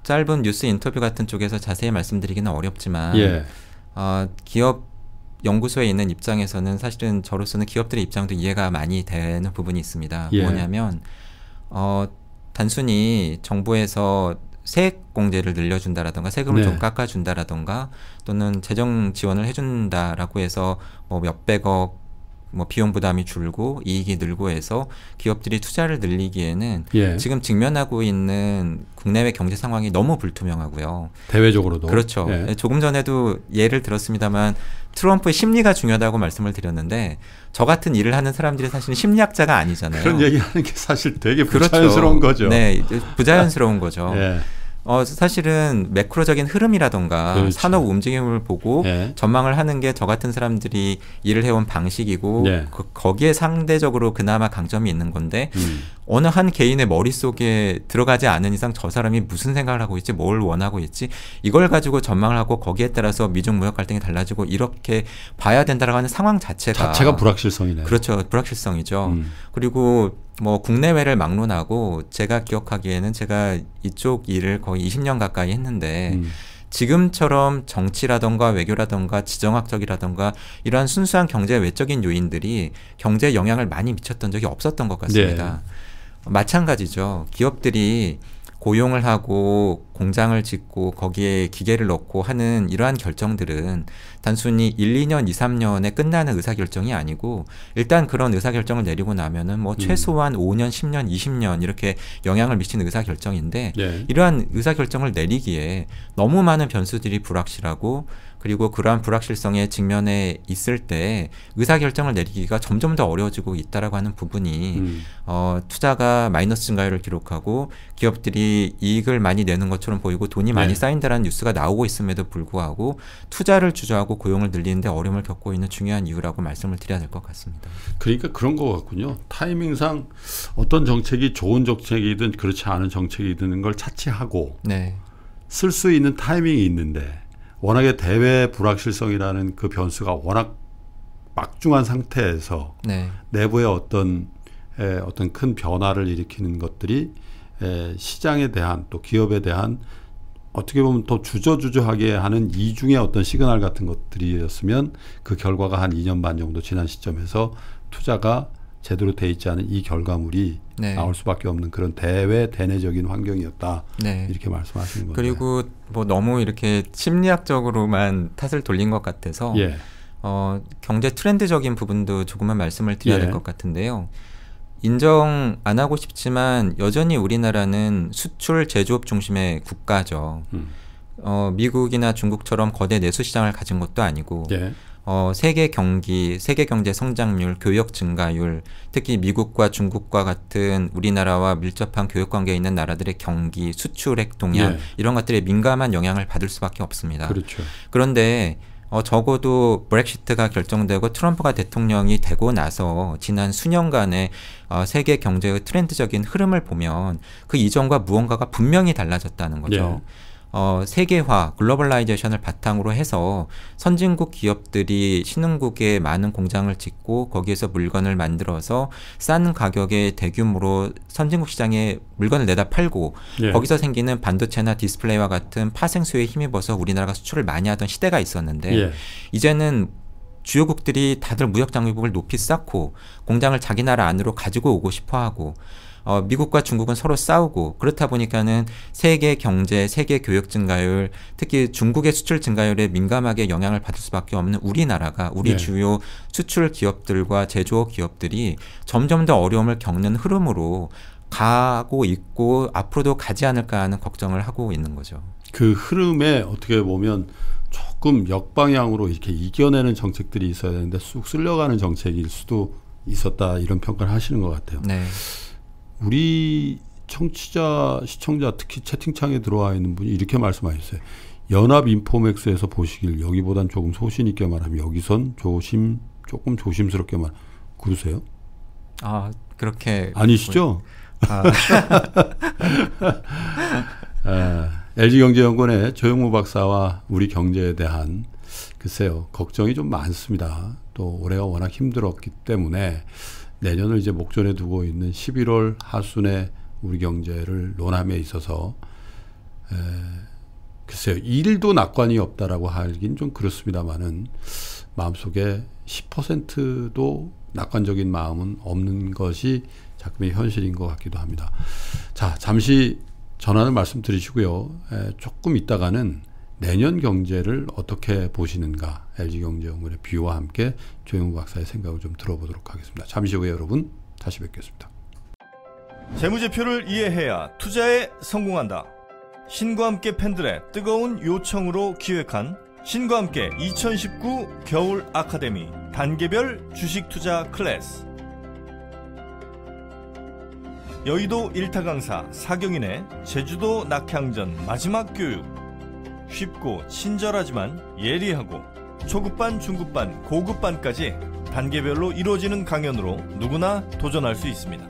짧은 뉴스 인터뷰 같은 쪽에서 자세히 말씀드리기는 어렵지만 예. 어, 기업 연구소에 있는 입장에서는 사실은 저로서는 기업들의 입장도 이해가 많이 되는 부분이 있습니다. 예. 뭐냐면 어, 단순히 정부에서 세액 공제를 늘려준다라던가 세금을 네. 좀 깎아준다라던가 또는 재정 지원을 해준다라고 해서 뭐 몇백억 뭐 비용 부담이 줄고 이익이 늘고 해서 기업들이 투자를 늘리기에는 예. 지금 직면하고 있는 국내외 경제 상황이 너무 불투명하고요. 대외적으로도 그렇죠. 예. 예 조금 전에도 예를 들었습니다만 트럼프의 심리가 중요하다고 말씀을 드렸는데 저 같은 일을 하는 사람들이 사실 심리학자가 아니잖아요. 그런 얘기하는 게 사실 되게 그렇죠. 부자연스러운 그렇죠. 거죠. 네, 부자연스러운 거죠. 예. 어, 사실은 매크로적인 흐름이라던가 그렇죠. 산업 움직임을 보고 네. 전망을 하는 게 저 같은 사람들이 일을 해온 방식이고 네. 그, 거기에 상대적으로 그나마 강점이 있는 건데 음. 어느 한 개인의 머릿속에 들어가지 않은 이상 저 사람이 무슨 생각을 하고 있지 뭘 원하고 있지 이걸 가지고 전망을 하고 거기에 따라서 미중 무역 갈등이 달라지고 이렇게 봐야 된다라고 하는 상황 자체가 자체가 불확실성이네요. 그렇죠. 불확실성이죠. 음. 그리고 뭐 국내외를 막론하고 제가 기억하기에는 제가 이쪽 일을 거의 20년 가까이 했는데 음. 지금처럼 정치라던가 외교라던가 지정학적이라던가 이러한 순수한 경제 외적인 요인들이 경제에 영향을 많이 미쳤던 적이 없었던 것 같습니다. 네. 마찬가지죠. 기업들이 고용을 하고 공장을 짓고 거기에 기계를 넣고 하는 이러한 결정들은 단순히 1, 2년, 2, 3년에 끝나는 의사결정이 아니고 일단 그런 의사결정을 내리고 나면은 뭐 음. 최소한 음. 5년, 10년, 20년 이렇게 영향을 미치는 의사결정인데 예. 이러한 의사결정을 내리기에 너무 많은 변수들이 불확실하고 그리고 그러한 불확실성의직면에 있을 때 의사결정을 내리기가 점점 더 어려워지고 있다라고 하는 부분이 음. 어, 투자가 마이너스 증가율을 기록하고 기업들이 이익을 많이 내는 것 것처럼 보이고 돈이 네. 많이 네. 쌓인다라는 뉴스가 나오고 있음에도 불구하고 투자를 주저하고 고용을 늘리는데 어려움을 겪고 있는 중요한 이유라고 말씀을 드려야 될 것 같습니다. 그러니까
그런 것 같군요. 타이밍상 어떤 정책이 좋은 정책이든 그렇지 않은 정책이든 걸 차치하고 네. 쓸수 있는 타이밍이 있는데 워낙에 대외 불확실성이라는 그 변수가 워낙 막중한 상태에서 네. 내부의 어떤 에, 어떤 큰 변화를 일으키는 것들이 예, 시장에 대한 또 기업에 대한 어떻게 보면 더 주저주저하게 하는 이중의 어떤 시그널 같은 것들이었으면 그 결과가 한 2년 반 정도 지난 시점에서 투자가 제대로 돼 있지 않은 이 결과물이 네. 나올 수밖에 없는 그런 대외 대내적인 환경이었다 네. 이렇게 말씀하시는 거죠.
그리고 뭐 너무 이렇게 심리학적으로만 탓을 돌린 것 같아서 예. 어, 경제 트렌드적인 부분도 조금만 말씀을 드려야 예. 될것 같은데요. 인정 안 하고 싶지만 여전히 우리나라는 수출 제조업 중심의 국가죠. 음. 어, 미국이나 중국처럼 거대 내수 시장을 가진 것도 아니고 예. 어, 세계 경기, 세계 경제 성장률, 교역 증가율, 특히 미국과 중국과 같은 우리나라와 밀접한 교역 관계에 있는 나라들의 경기, 수출액 동향 예. 이런 것들에 민감한 영향을 받을 수밖에 없습니다. 그렇죠. 그런데 어, 적어도 브렉시트가 결정되고 트럼프가 대통령이 되고 나서 지난 수년간의 어, 세계 경제의 트렌드적인 흐름을 보면 그 이전과 무언가가 분명히 달라졌다는 거죠. 예. 어, 세계화, 글로벌라이제이션을 바탕으로 해서 선진국 기업들이 신흥국에 많은 공장을 짓고 거기에서 물건을 만들어서 싼 가격에 대규모로 선진국 시장에 물건을 내다 팔고 예. 거기서 생기는 반도체나 디스플레이와 같은 파생수에 힘입어서 우리나라가 수출을 많이 하던 시대가 있었는데 예. 이제는 주요국들이 다들 무역 장벽을 높이 쌓고 공장을 자기 나라 안으로 가지고 오고 싶어 하고 어, 미국과 중국은 서로 싸우고 그렇다 보니까는 세계 경제, 세계 교육 증가율, 특히 중국의 수출 증가율에 민감하게 영향을 받을 수밖에 없는 우리나라가 우리 네. 주요 수출 기업들과 제조업 기업들이 점점 더 어려움을 겪는 흐름으로 가고 있고 앞으로도 가지 않을까 하는 걱정을 하고 있는 거죠.
그 흐름에 어떻게 보면 조금 역방향으로 이렇게 이겨내는 정책들이 있어야 되는데 쑥 쓸려가는 정책일 수도 있었다 이런 평가를 하시는 것 같아요. 네. 우리 청취자 시청자 특히 채팅창에 들어와 있는 분이 이렇게 말씀하셨어요. 연합 인포맥스에서 보시길 여기보단 조금 소신 있게 말하면 여기선 조심 조금 조심스럽게 말 그러세요?
아 그렇게 아니시죠? 우 아.
아, LG경제연구원의 조영무 박사와 우리 경제에 대한 글쎄요 걱정이 좀 많습니다. 또 올해가 워낙 힘들었기 때문에 내년을 이제 목전에 두고 있는 11월 하순에 우리 경제를 논함에 있어서 에, 글쎄요 일도 낙관이 없다라고 하긴 좀 그렇습니다만은 마음속에 10%도 낙관적인 마음은 없는 것이 자금의 현실인 것 같기도 합니다. 자 잠시 전화는 말씀드리시고요. 에, 조금 있다가는 내년 경제를 어떻게 보시는가 LG경제연구원의 뷰와 함께 조영우 박사의 생각을 좀 들어보도록 하겠습니다. 잠시 후에 여러분 다시 뵙겠습니다. 재무제표를 이해해야 투자에 성공한다. 신과 함께 팬들의 뜨거운 요청으로 기획한 신과 함께 2019 겨울 아카데미 단계별 주식 투자 클래스 여의도 일타 강사 사경인의 제주도 낙향전 마지막 교육 쉽고 친절하지만 예리하고 초급반, 중급반, 고급반까지 단계별로 이루어지는 강연으로 누구나 도전할 수 있습니다.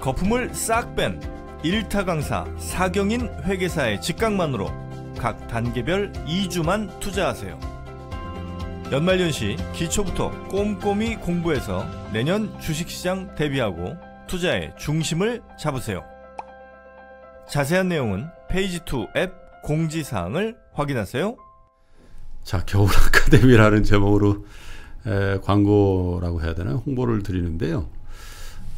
거품을 싹 뺀 1타 강사 사경인 회계사의 직각만으로 각 단계별 2주만 투자하세요. 연말연시 기초부터 꼼꼼히 공부해서 내년 주식시장 대비하고 투자의 중심을 잡으세요. 자세한 내용은 페이지2 앱 공지사항을 확인하세요. 자, 겨울 아카데미라는 제목으로 에, 광고라고 해야 되나 홍보를 드리는데요.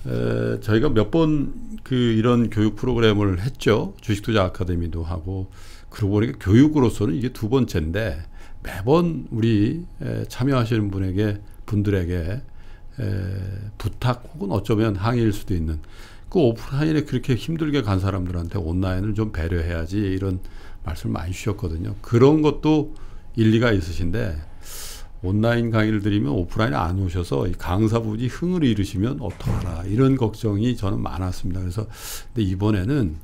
에, 저희가 몇 번 그 이런 교육 프로그램을 했죠. 주식투자 아카데미도 하고 그러고 보니까 교육으로서는 이게 두 번째인데 매번 우리 에, 참여하시는 분에게 분들에게 부탁 혹은 어쩌면 항의일 수도 있는 그 오프라인에 그렇게 힘들게 간 사람들한테 온라인을 좀 배려해야지 이런 말씀 을 많이 주셨거든요. 그런 것도 일리가 있으신데 온라인 강의를 드리면 오프라인에 안 오셔서 강사분이 흥을 잃으시면 어떡하나 이런 걱정이 저는 많았습니다. 그래서 근데 이번에는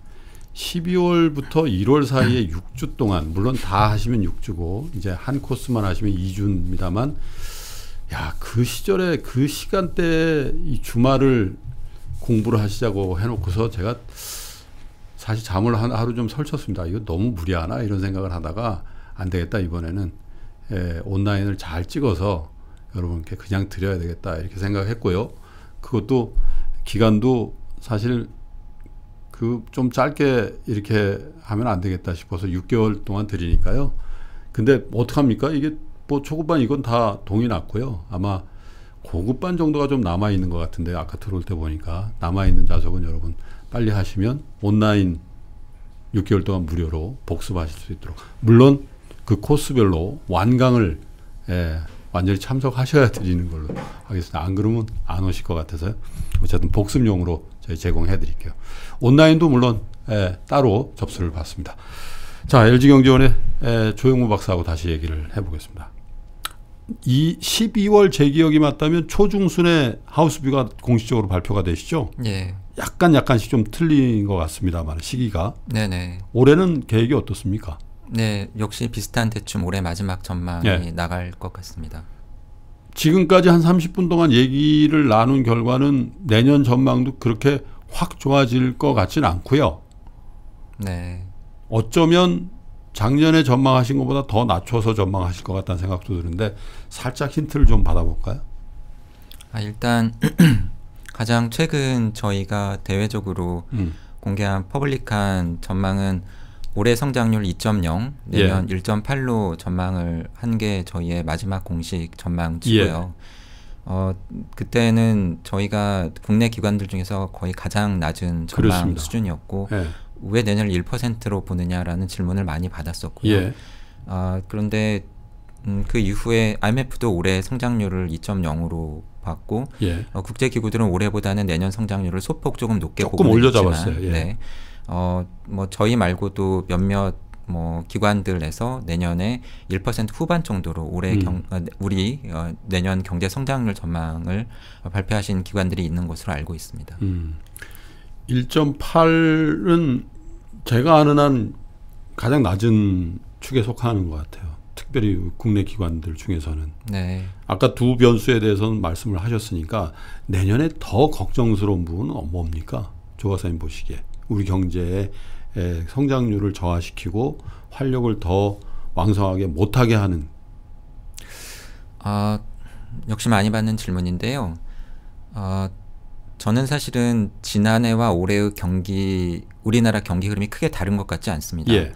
12월부터 1월 사이에 6주 동안 물론 다 하시면 6주고 이제 한 코스만 하시면 2주입니다만 야그 시절에 그 시간대에 이 주말을 공부를 하시자고 해놓고서 제가 사실 잠을 하루 좀 설쳤습니다. 이거 너무 무리하나 이런 생각을 하다가 안 되겠다 이번에는 예, 온라인을 잘 찍어서 여러분께 그냥 드려야 되겠다 이렇게 생각했고요. 그것도 기간도 사실 그좀 짧게 이렇게 하면 안 되겠다 싶어서 6개월 동안 드리니까요. 근데 어떡합니까? 이게 뭐 초급반 이건 다 동이 났고요. 아마 고급반 정도가 좀 남아 있는 것 같은데 아까 들어올 때 보니까 남아 있는 좌석은 여러분 빨리 하시면 온라인 6개월 동안 무료로 복습하실 수 있도록. 물론 그 코스별로 완강을 예, 완전히 참석하셔야 드리는 걸로 하겠습니다. 안 그러면 안 오실 것같아서 어쨌든 복습용으로 저희 제공해 드릴게요. 온라인도 물론 예, 따로 접수를 받습니다. 자, LG경제원의 예, 조영무 박사하고 다시 얘기를 해보겠습니다. 이 12월 제 기억이 맞다면 초중순에 하우스뷰가 공식적으로 발표가 되시죠? 예. 약간 약간씩 좀 틀린 것 같습니다만 시기가. 네네.
올해는 계획이 어떻습니까? 네, 역시 비슷한 대충 올해 마지막 전망이 예. 나갈 것 같습니다.
지금까지 한 30분 동안 얘기를 나눈 결과는 내년 전망도 그렇게 확 좋아질 것 같진 않고요. 네. 어쩌면 작년에 전망하신 것보다 더
낮춰서 전망하실 것 같다는 생각도 드는데 살짝 힌트를 좀 받아볼까요? 아, 일단 가장 최근 저희가 대외적으로 음. 공개한 퍼블릭한 전망은 올해 성장률 2.0, 내년 예. 1.8로 전망을 한 게 저희의 마지막 공식 전망치고요. 예. 어, 그때는 저희가 국내 기관들 중에서 거의 가장 낮은 전망 그렇습니다. 수준이었고 예. 왜 내년을 1%로 보느냐라는 질문을 많이 받았었고요. 예. 아, 그런데 음, 그 이후에 IMF도 올해 성장률을 2.0으로 봤고 예. 어, 국제기구들은 올해보다는 내년 성장률을 소폭 조금 높게 조금 올려잡았어요. 있지만, 예. 네. 어, 뭐 저희 말고도 몇몇 뭐 기관들에서 내년에 1% 후반 정도로 올해 음. 경, 어, 네, 우리 어, 내년 경제 성장률 전망을 발표하신 기관들이 있는 것으로 알고 있습니다.
음. 1.8은 제가 아는 한 가장 낮은 축에 속하는 것 같아요. 특별히 국내 기관들 중에서는. 네. 아까 두 변수에 대해서는 말씀을 하셨으니까 내년에 더 걱정스러운 부분은 뭡니까? 조과사님 보시기에. 우리 경제의 성장률을 저하시키고 활력을 더 왕성하게
못하게 하는. 아, 역시 많이 받는 질문인데요. 아, 저는 사실은 지난해와 올해의 경기 우리나라 경기 흐름이 크게 다른 것 같지 않습니다. 예.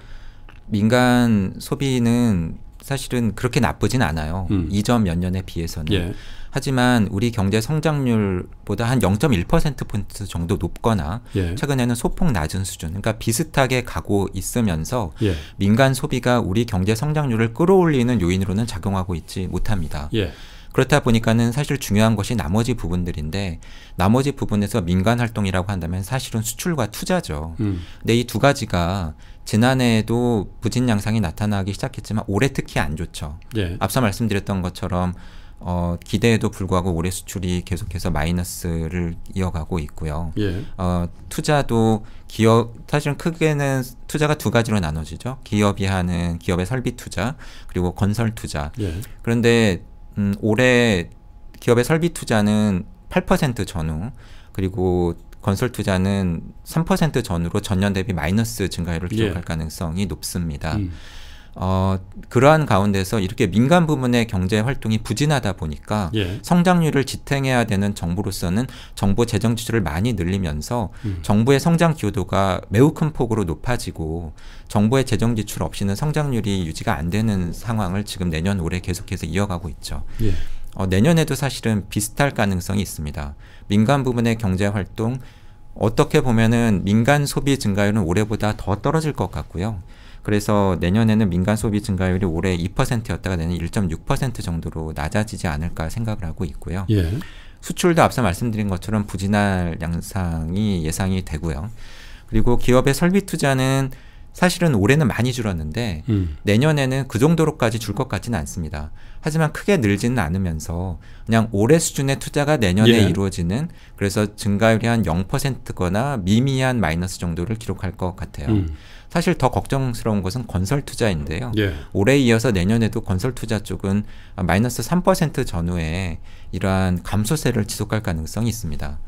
민간 소비는 사실은 그렇게 나쁘진 않아요. 음. 이전 몇 년에 비해서는. 예. 하지만 우리 경제 성장률보다 한 0.1%포인트 정도 높거나 예. 최근에는 소폭 낮은 수준, 그러니까 비슷하게 가고 있으면서 예. 민간 소비가 우리 경제 성장률을 끌어올리는 요인으로는 작용하고 있지 못합니다. 예. 그렇다 보니까는 사실 중요한 것이 나머지 부분들인데 나머지 부분에서 민간 활동이라고 한다면 사실은 수출과 투자죠. 음. 근데 이 두 가지가 지난해에도 부진 양상이 나타나기 시작했지만 올해 특히 안 좋죠. 예. 앞서 말씀드렸던 것처럼 어, 기대에도 불구하고 올해 수출이 계속해서 마이너스를 이어가고 있고요. 예. 어, 투자도 기업 사실은 크게는 투자가 두 가지로 나눠지죠. 기업이 하는 기업의 설비 투자 그리고 건설 투자. 예. 그런데 음, 올해 기업의 설비 투자는 8% 전후 그리고 건설 투자는 3% 전후로 전년 대비 마이너스 증가율을 기록할 예. 가능성이 높습니다. 음. 어, 그러한 가운데서 이렇게 민간 부문의 경제 활동이 부진하다 보니까 예. 성장률을 지탱해야 되는 정부로서는 정부 재정 지출을 많이 늘리면서 음. 정부의 성장 기여도가 매우 큰 폭으로 높아지고 정부의 재정 지출 없이는 성장률이 유지가 안 되는 상황을 지금 내년 올해 계속해서 이어가고 있죠. 예. 어, 내년에도 사실은 비슷할 가능성이 있습니다. 민간 부문의 경제 활동 어떻게 보면은 민간 소비 증가율은 올해보다 더 떨어질 것 같고요. 그래서 내년에는 민간 소비 증가율이 올해 2%였다가 내년 1.6% 정도로 낮아지지 않을까 생각을 하고 있고요. 예. 수출도 앞서 말씀드린 것처럼 부진할 양상이 예상이 되고요. 그리고 기업의 설비 투자는 사실은 올해는 많이 줄었는데 음. 내년에는 그 정도로까지 줄 것 같지는 않습니다. 하지만 크게 늘지는 않으면서 그냥 올해 수준의 투자가 내년에 예. 이루어지는 그래서 증가율이 한 0%거나 미미한 마이너스 정도를 기록할 것 같아요. 음. 사실 더 걱정스러운 것은 건설 투자인데요. 예. 올해 이어서 내년에도 건설 투자 쪽은 마이너스 3% 전후에 이러한 감소세를 지속할 가능성이 있습니다.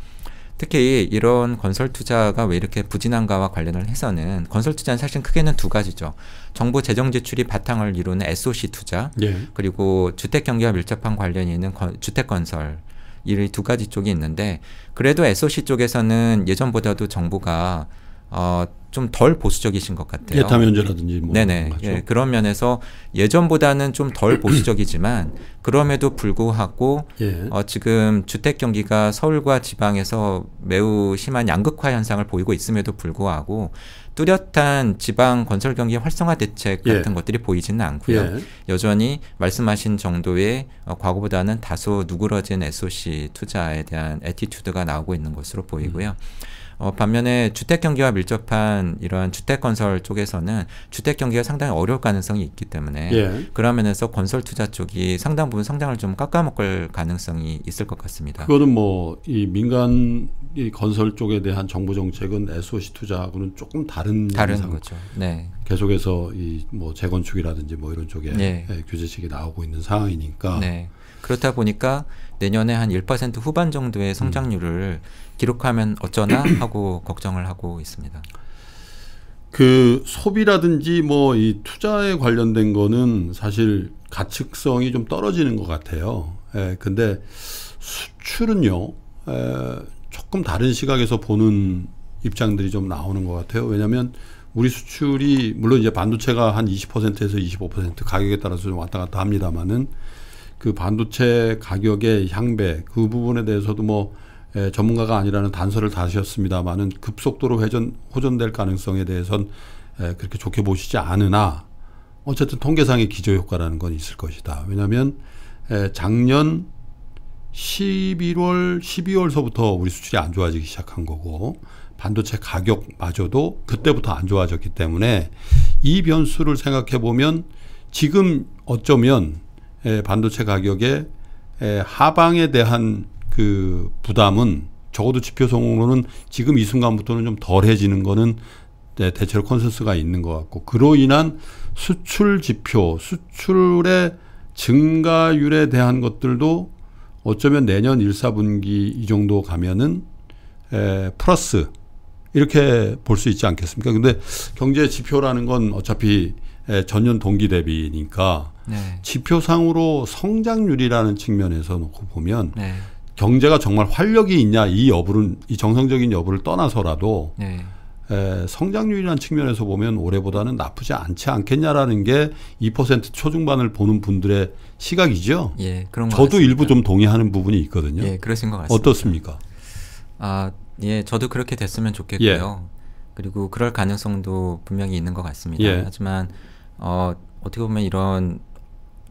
특히 이런 건설 투자가 왜 이렇게 부진한가와 관련을 해서는 건설 투자는 사실 크게는 두 가지죠. 정부 재정 지출이 바탕을 이루는 SOC 투자 예. 그리고 주택 경기와 밀접한 관련이 있는 주택 건설 이 두 가지 쪽이 있는데 그래도 SOC 쪽에서는 예전보다도 정부가 어, 좀 덜 보수적이신 것 같아요. 예타 면제라든지 뭐 네네. 예, 그런 면에서 예전보다는 좀 덜 보수적이지만 그럼에도 불구하고 예. 어, 지금 주택 경기가 서울과 지방에서 매우 심한 양극화 현상을 보이고 있음에도 불구하고 뚜렷한 지방 건설 경기 활성화 대책 예. 같은 예. 것들이 보이지는 않고요. 예. 여전히 말씀하신 정도의 어, 과거보다는 다소 누그러진 SOC 투자에 대한 에티튜드가 나오고 있는 것으로 보이고요. 음. 어, 반면에 주택 경기와 밀접한 이러한 주택 건설 쪽에서는 주택 경기가 상당히 어려울 가능성이 있기 때문에 예. 그런 면에서 건설 투자 쪽이 상당 부분 성장을 좀 깎아먹을 가능성이 있을 것 같습니다.
그거는 뭐이 민간 이 건설 쪽에 대한 정부 정책은 SOC 투자하고는 조금 다른 다른 상 거죠.
네. 계속해서 이 뭐 재건축이라든지 뭐 이런 쪽에 네. 예, 규제책이 나오고 있는 상황이니까 네. 그렇다 보니까 내년에 한 1% 후반 정도의 성장률을 음. 기록하면 어쩌나 하고 걱정을 하고 있습니다.
그 소비라든지 뭐 이 투자에 관련된 거는 사실 가측성이 좀 떨어지는 것 같아요. 예, 근데 수출은요, 예, 조금 다른 시각에서 보는 입장들이 좀 나오는 것 같아요. 왜냐면 우리 수출이 물론 이제 반도체가 한 20%에서 25% 가격에 따라서 좀 왔다 갔다 합니다만은 그 반도체 가격의 향배 그 부분에 대해서도 뭐 에, 예, 전문가가 아니라는 단서를 다셨습니다만은 급속도로 회전 호전될 가능성에 대해선 에, 예, 그렇게 좋게 보시지 않으나 어쨌든 통계상의 기저 효과라는 건 있을 것이다. 왜냐하면 에, 예, 작년 11월 12월서부터 우리 수출이 안 좋아지기 시작한 거고 반도체 가격마저도 그때부터 안 좋아졌기 때문에 이 변수를 생각해 보면 지금 어쩌면 반도체 가격의 하방에 대한 그 부담은 적어도 지표 성으로는 지금 이 순간부터는 좀 덜해지는 거는 네, 대체로 컨센서스가 있는 것 같고 그로 인한 수출 지표, 수출의 증가율에 대한 것들도 어쩌면 내년 1, 4분기 이 정도 가면은 에, 플러스 이렇게 볼 수 있지 않겠습니까? 근데 경제 지표라는 건 어차피 에, 전년 동기 대비니까 네. 지표상으로 성장률이라는 측면에서 놓고 보면 네. 경제가 정말 활력이 있냐 이 여부는 이정상적인 여부를 떠나서라도 네. 에, 성장률이라는 측면에서 보면 올해보다는 나쁘지 않지 않겠냐라는 게 2% 초중반을 보는 분들의 시각이죠. 예, 그런 저도 같습니다. 일부 좀 동의하는 부분이 있거든요. 예, 그러신 것 같습니다. 어떻습니까?
아, 예, 저도 그렇게 됐으면 좋겠고요. 예. 그리고 그럴 가능성도 분명히 있는 것 같습니다. 예. 하지만 어, 어떻게 보면 이런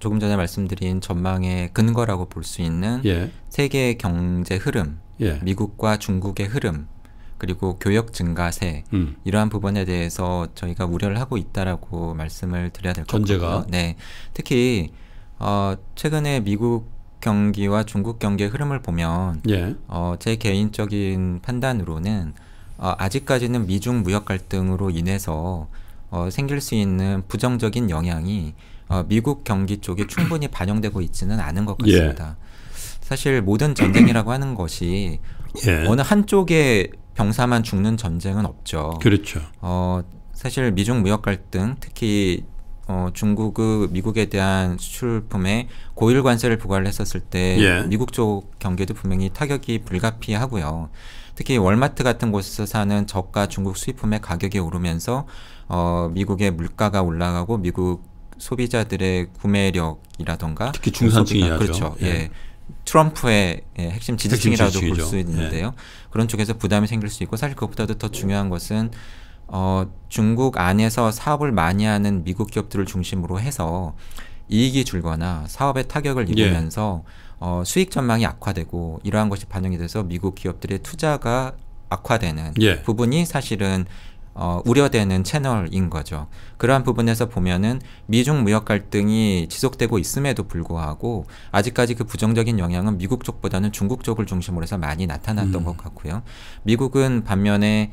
조금 전에 말씀드린 전망의 근거라고 볼 수 있는 예. 세계 경제 흐름, 예. 미국과 중국의 흐름, 그리고 교역 증가세 음. 이러한 부분에 대해서 저희가 우려를 하고 있다라고 말씀을 드려야 될 것 같고요. 네, 특히 어, 최근에 미국 경기와 중국 경기의 흐름을 보면 예. 어, 제 개인적인 판단으로는 어, 아직까지는 미중 무역 갈등으로 인해서 어, 생길 수 있는 부정적인 영향이 어, 미국 경기 쪽에 충분히 반영되고 있지는 않은 것 같습니다. 예. 사실 모든 전쟁이라고 하는 것이 예. 어느 한쪽의 병사만 죽는 전쟁은 없죠. 그렇죠. 어, 사실 미중 무역 갈등, 특히 어, 중국의 미국에 대한 수출품에 고율 관세를 부과를 했었을 때 예. 미국 쪽 경기도 분명히 타격이 불가피하고요. 특히 월마트 같은 곳에서 사는 저가 중국 수입품의 가격이 오르면서 어, 미국의 물가가 올라가고 미국 소비자들의 구매력이라던가 특히 중산층이죠. 그렇죠. 예. 예. 트럼프의 예, 핵심 지지층이라도 볼 수 있는데요. 예. 그런 쪽에서 부담이 생길 수 있고 사실 그것보다도 더 중요한 것은 어, 중국 안에서 사업을 많이 하는 미국 기업들을 중심으로 해서 이익이 줄거나 사업에 타격을 예. 입으면서 예. 어, 수익 전망이 악화되고 이러한 것이 반영이 돼서 미국 기업들의 투자가 악화되는 예. 부분이 사실은 어, 우려되는 채널인 거죠. 그러한 부분에서 보면은 미중 무역 갈등이 지속되고 있음에도 불구하고 아직까지 그 부정적인 영향은 미국 쪽보다는 중국 쪽을 중심으로 해서 많이 나타났던 음. 것 같고요. 미국은 반면에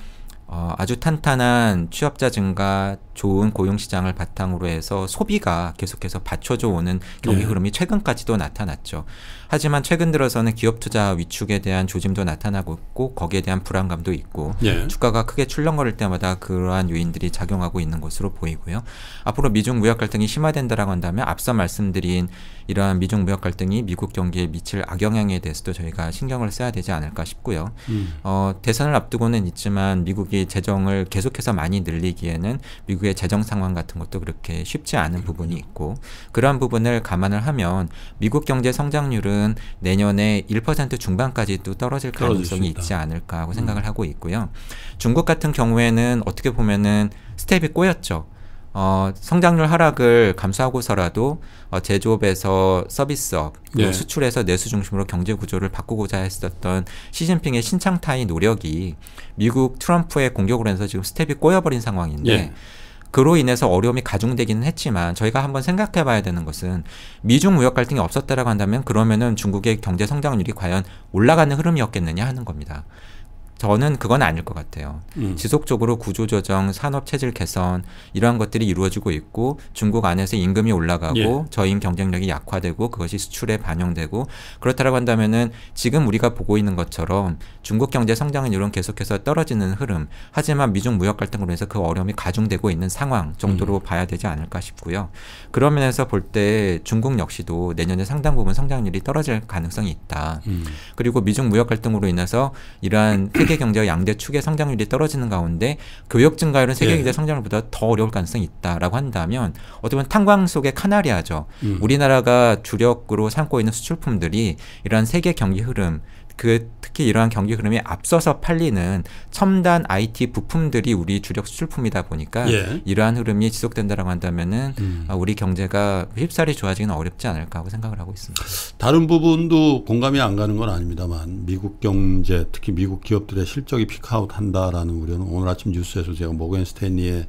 어, 아주 탄탄한 취업자 증가, 좋은 고용 시장을 바탕으로 해서 소비가 계속해서 받쳐져 오는 경기 네. 흐름이 최근까지도 나타났죠. 하지만 최근 들어서는 기업 투자 위축에 대한 조짐도 나타나고 있고 거기에 대한 불안감도 있고 네. 주가가 크게 출렁거릴 때마다 그러한 요인들이 작용하고 있는 것으로 보이고요. 앞으로 미중 무역 갈등이 심화된다라고 한다면 앞서 말씀드린 이러한 미중 무역 갈등이 미국 경기에 미칠 악영향에 대해서도 저희가 신경을 써야 되지 않을까 싶고요. 음. 어, 대선을 앞두고는 있지만 미국이 재정을 계속해서 많이 늘리기에는 미국의 재정 상황 같은 것도 그렇게 쉽지 않은 부분이 있고 그러한 부분을 감안을 하면 미국 경제 성장률은 내년에 1% 중반까지 또 떨어질 가능성이 있지 않을까 하고 음. 생각을 음. 하고 있고요. 중국 같은 경우에는 어떻게 보면은 스텝이 꼬였죠. 어, 성장률 하락을 감수하고서라도 어, 제조업에서 서비스업, 네. 수출에서 내수 중심으로 경제 구조를 바꾸고자 했었던 시진핑의 신창타이 노력이 미국 트럼프의 공격으로 해서 지금 스텝이 꼬여버린 상황인데 네. 그로 인해서 어려움이 가중되기는 했지만 저희가 한번 생각해 봐야 되는 것은 미중 무역 갈등이 없었다라고 한다면 그러면은 중국의 경제 성장률이 과연 올라가는 흐름이었겠느냐 하는 겁니다. 저는 그건 아닐 것 같아요. 음. 지속적으로 구조조정, 산업체질 개선 이러한 것들이 이루어지고 있고 중국 안에서 임금이 올라가고 예. 저임 경쟁력이 약화되고 그것이 수출에 반영되고 그렇다라고 한다면은 지금 우리가 보고 있는 것처럼 중국 경제 성장은 이런 계속해서 떨어지는 흐름 하지만 미중 무역 갈등으로 인해서 그 어려움이 가중되고 있는 상황 정도로 음. 봐야 되지 않을까 싶고요. 그런 면에서 볼 때 중국 역시도 내년에 상당 부분 성장률이 떨어질 가능성이 있다. 음. 그리고 미중 무역 갈등으로 인해서 이러한 세계 경제와 양대 축의 성장률이 떨어지는 가운데 교역 증가율은 세계 예. 경제 성장률보다 더 어려울 가능성이 있다라고 한다면 어떻게 보면 탄광 속의 카나리아죠. 음. 우리나라가 주력으로 삼고 있는 수출품들이 이러한 세계 경기 흐름 그 특히 이러한 경기 흐름에 앞서서 팔리는 첨단 IT 부품들이 우리 주력 수출품이다 보니까 예. 이러한 흐름이 지속된다라고 한다면은 음. 아, 우리 경제가 휩싸리 좋아지기는 어렵지 않을까 하고 생각을 하고 있습니다. 다른 부분도
공감이 안 가는 건 아닙니다만 미국 경제 특히 미국 기업들의 실적이 피크아웃한다라는 우려는 오늘 아침 뉴스에서 제가 모건 스탠리의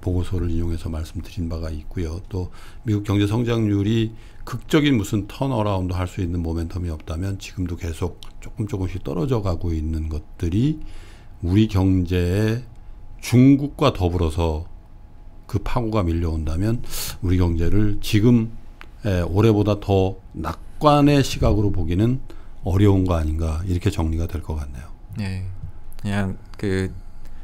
보고서를 인용해서 말씀드린 바가 있고요. 또 미국 경제 성장률이 극적인 무슨 턴어라운드 할 수 있는 모멘텀이 없다면 지금도 계속 조금 조금씩 떨어져 가고 있는 것들이 우리 경제에 중국과 더불어서 그 파고가 밀려온다면 우리 경제를 지금 에, 올해보다 더 낙관의 시각으로 보기는 어려운 거 아닌가 이렇게 정리가 될 것 같네요.
네, 그냥 그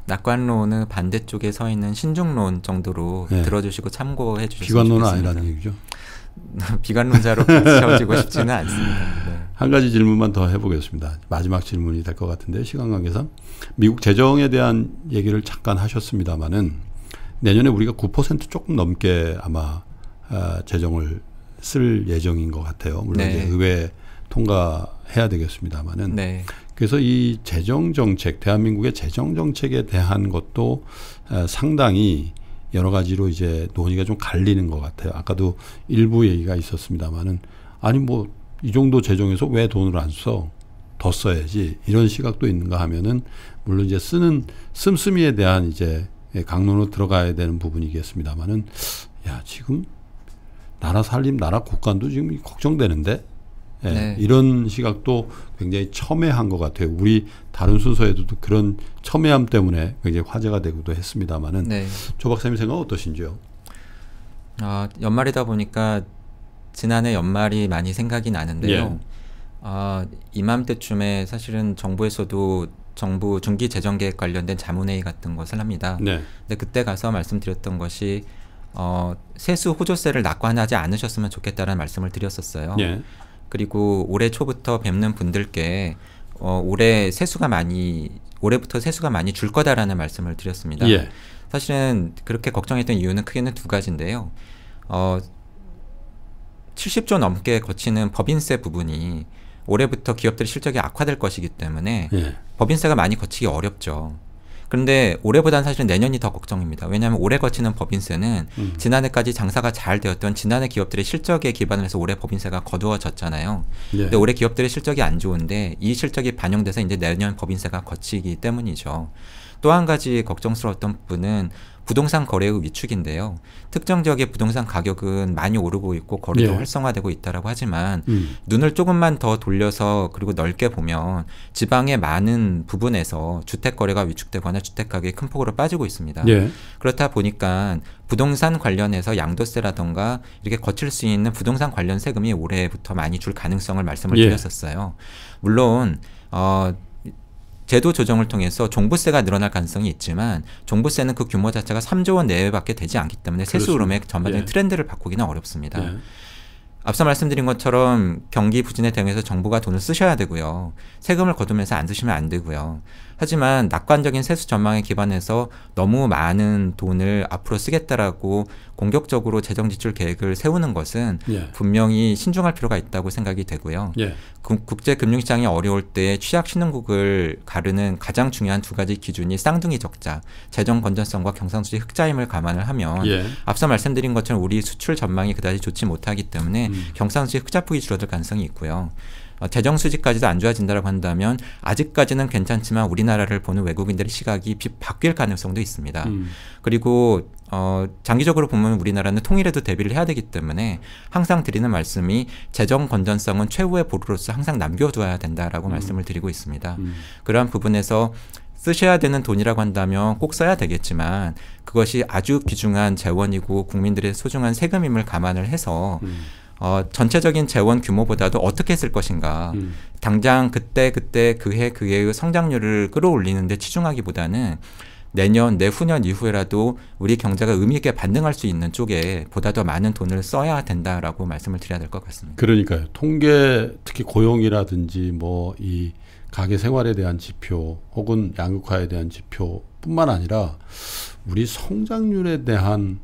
낙관론은 반대쪽에 서 있는 신중론 정도로 네. 들어주시고 참고해 주시면 좋겠습니다. 비관론은 아니라는 얘기죠. 비관론자로 채워지고 싶지는 않습니다. 네.
한 가지 질문만 더 해보겠습니다. 마지막 질문이 될 것 같은데 시간 관계상 미국 재정에 대한 얘기를 잠깐 하셨습니다마는 내년에 우리가 9% 조금 넘게 아마 아, 재정을 쓸 예정인 것 같아요. 물론 네. 의회 통과해야 되겠습니다마는 네. 그래서 이 재정 정책, 대한민국의 재정 정책에 대한 것도 아, 상당히 여러 가지로 이제 논의가 좀 갈리는 것 같아요. 아까도 일부 얘기가 있었습니다만은 아니 뭐 이 정도 재정에서 왜 돈을 안 써? 더 써야지 이런 시각도 있는가 하면은 물론 이제 쓰는 씀씀이에 대한 이제 강론으로 들어가야 되는 부분이겠습니다만은 야 지금 나라 살림 나라 국간도 지금 걱정되는데 예, 네. 이런 시각도 굉장히 첨예한 것 같아요. 우리 다른 순서에도 그런 첨예함 때문에 굉장히 화제가 되기도
했습니다만은 네. 조 박사님 생각 어떠신지요? 아 어, 연말이다 보니까 지난해 연말이 많이 생각이 나는데요. 예. 어, 이맘때쯤에 사실은 정부에서도 정부 중기 재정 계획 관련된 자문회의 같은 것을 합니다. 네. 근데 그때 가서 말씀드렸던 것이 어, 세수 호조세를 낙관하지 않으셨으면 좋겠다는 라 말씀을 드렸었어요. 예. 그리고 올해 초부터 뵙는 분들께 어, 올해 세수가 많이 올해부터 세수가 많이 줄 거다라는 말씀을 드렸습니다. 예. 사실은 그렇게 걱정했던 이유는 크게는 두 가지인데요. 어, 70조 넘게 거치는 법인세 부분이 올해부터 기업들의 실적이 악화될 것이기 때문에 예. 법인세가 많이 거치기 어렵죠. 그런데 올해보다는 사실 내년이 더 걱정입니다. 왜냐하면 올해 거치는 법인세는 음. 지난해까지 장사가 잘 되었던 지난해 기업들의 실적에 기반을 해서 올해 법인세가 거두어졌잖아요. 예. 근데 올해 기업들의 실적이 안 좋은데 이 실적이 반영돼서 이제 내년 법인세가 거치기 때문이죠. 또한 가지 걱정스러웠던 부분은 부동산 거래의 위축인데요. 특정 지역의 부동산 가격은 많이 오르고 있고 거래도 예. 활성화되고 있다라고 하지만 음. 눈을 조금만 더 돌려서 그리고 넓게 보면 지방의 많은 부분에서 주택 거래가 위축되거나 주택 가격이 큰 폭으로 빠지고 있습니다. 예. 그렇다 보니까 부동산 관련해서 양도세라던가 이렇게 거칠 수 있는 부동산 관련 세금이 올해부터 많이 줄 가능성을 말씀을 예. 드렸었어요. 물론 어 제도 조정을 통해서 종부세가 늘어날 가능성이 있지만 종부세는 그 규모 자체가 3조 원 내외밖에 되지 않기 때문에 세수 흐름의 전반적인 예. 트렌드를 바꾸기는 어렵습니다. 예. 앞서 말씀드린 것처럼 경기 부진에 대응해서 정부가 돈을 쓰셔야 되고요. 세금을 거두면서 안 쓰시면 안 되고요. 하지만 낙관적인 세수 전망에 기반해서 너무 많은 돈을 앞으로 쓰겠다라고 공격적으로 재정 지출 계획을 세우는 것은 예. 분명히 신중할 필요가 있다고 생각이 되고요. 예. 국제 금융 시장이 어려울 때 취약 신흥국을 가르는 가장 중요한 두 가지 기준이 쌍둥이 적자, 재정 건전성과 경상수지 흑자임을 감안을 하면 예. 앞서 말씀드린 것처럼 우리 수출 전망이 그다지 좋지 못하기 때문에 음. 경상수지 흑자폭이 줄어들 가능성이 있고요. 어, 재정 수지까지도 안 좋아진다라고 한다면 아직까지는 괜찮지만 우리나라를 보는 외국인들의 시각이 바뀔 가능성도 있습니다. 음. 그리고 어, 장기적으로 보면 우리나라는 통일에도 대비를 해야 되기 때문에 항상 드리는 말씀이 재정 건전성은 최후의 보루로서 항상 남겨두어야 된다라고 음. 말씀을 드리고 있습니다. 음. 그러한 부분에서 쓰셔야 되는 돈이라고 한다면 꼭 써야 되겠지만 그것이 아주 귀중한 재원이고 국민들의 소중한 세금임을 감안을 해서 음. 어, 전체적인 재원 규모보다도 어떻게 쓸 것인가. 음. 당장 그때 그때 그해 그해의 성장률을 끌어올리는데 치중하기보다는 내년 내후년 이후에라도 우리 경제가 의미 있게 반등할 수 있는 쪽에 보다 더 많은 돈을 써야 된다라고 말씀을 드려야 될 것 같습니다.
그러니까요. 통계 특히 고용이라든지 뭐 이 가계 생활에 대한 지표 혹은 양극화에 대한 지표뿐만 아니라 우리 성장률에 대한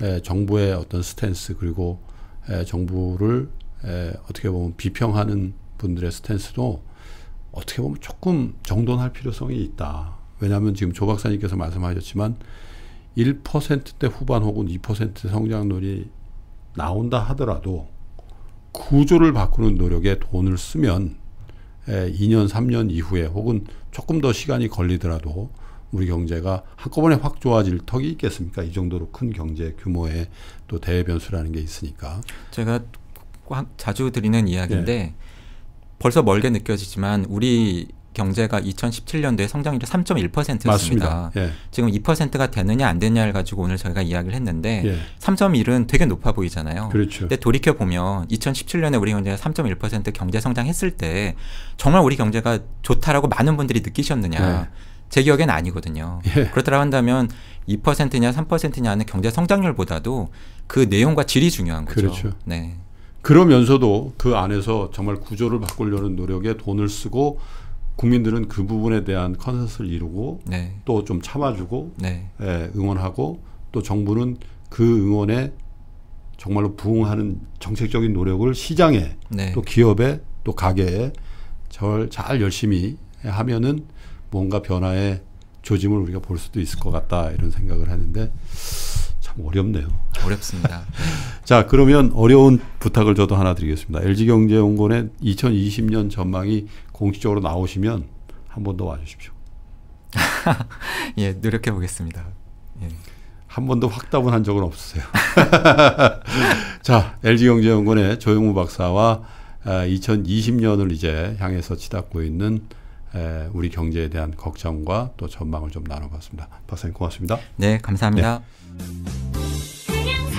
예, 정부의 어떤 스탠스 그리고 정부를 어떻게 보면 비평하는 분들의 스탠스도 어떻게 보면 조금 정돈할 필요성이 있다. 왜냐하면 지금 조 박사님께서 말씀하셨지만 1%대 후반 혹은 2% 성장률이 나온다 하더라도 구조를 바꾸는 노력에 돈을 쓰면 2년, 3년 이후에 혹은 조금 더 시간이 걸리더라도 우리 경제가 한꺼번에 확 좋아질 턱이 있겠습니까? 이 정도로 큰 경제 규모의 또 대외 변수라는 게 있으니까.
제가 꽉 자주 드리는 이야기인데 네. 벌써 멀게 느껴지지만 우리 경제가 2017년도에 성장률이 3.1%였습니다. 예. 지금 2%가 되느냐 안 되느냐를 가지고 오늘 저희가 이야기를 했는데 예. 3.1은 되게 높아 보이잖아요. 그렇죠. 근데 돌이켜 보면 2017년에 우리 경제가 3.1% 경제 성장했을 때 정말 우리 경제가 좋다라고 많은 분들이 느끼셨느냐? 예. 제 기억엔 아니거든요. 예. 그렇다고 한다면 2%냐 3%냐는 경제 성장률보다도 그 내용과 질이 중요한 거죠. 그렇죠. 네. 그러면서도 그 안에서 정말 구조를 바꾸려는 노력에 돈을 쓰고
국민들은 그 부분에 대한 컨센서스를 이루고 네. 또좀 참아주고 네. 예, 응원하고 또 정부는 그 응원에 정말로 부응하는 정책적인 노력을 시장에 네. 또 기업에 또 가게에 절잘 열심히 하면은 뭔가 변화의 조짐을 우리가 볼 수도 있을 것 같다 이런 생각을 하는데 참 어렵네요. 어렵습니다. 네. 자 그러면 어려운 부탁을 저도 하나 드리겠습니다. LG경제연구원의 2020년 전망이 공식적으로 나오시면 한 번 더 와주십시오.
예, 노력해 보겠습니다.
예. 한 번도 확답은 한 적은 없으세요. 자, LG경제연구원의 조영우 박사와 2020년을 아, 이제 향해서 치닫고 있는 우리 경제에 대한 걱정과 또 전망을 좀 나눠봤습니다. 박사님 고맙습니다.
네, 감사합니다.
네.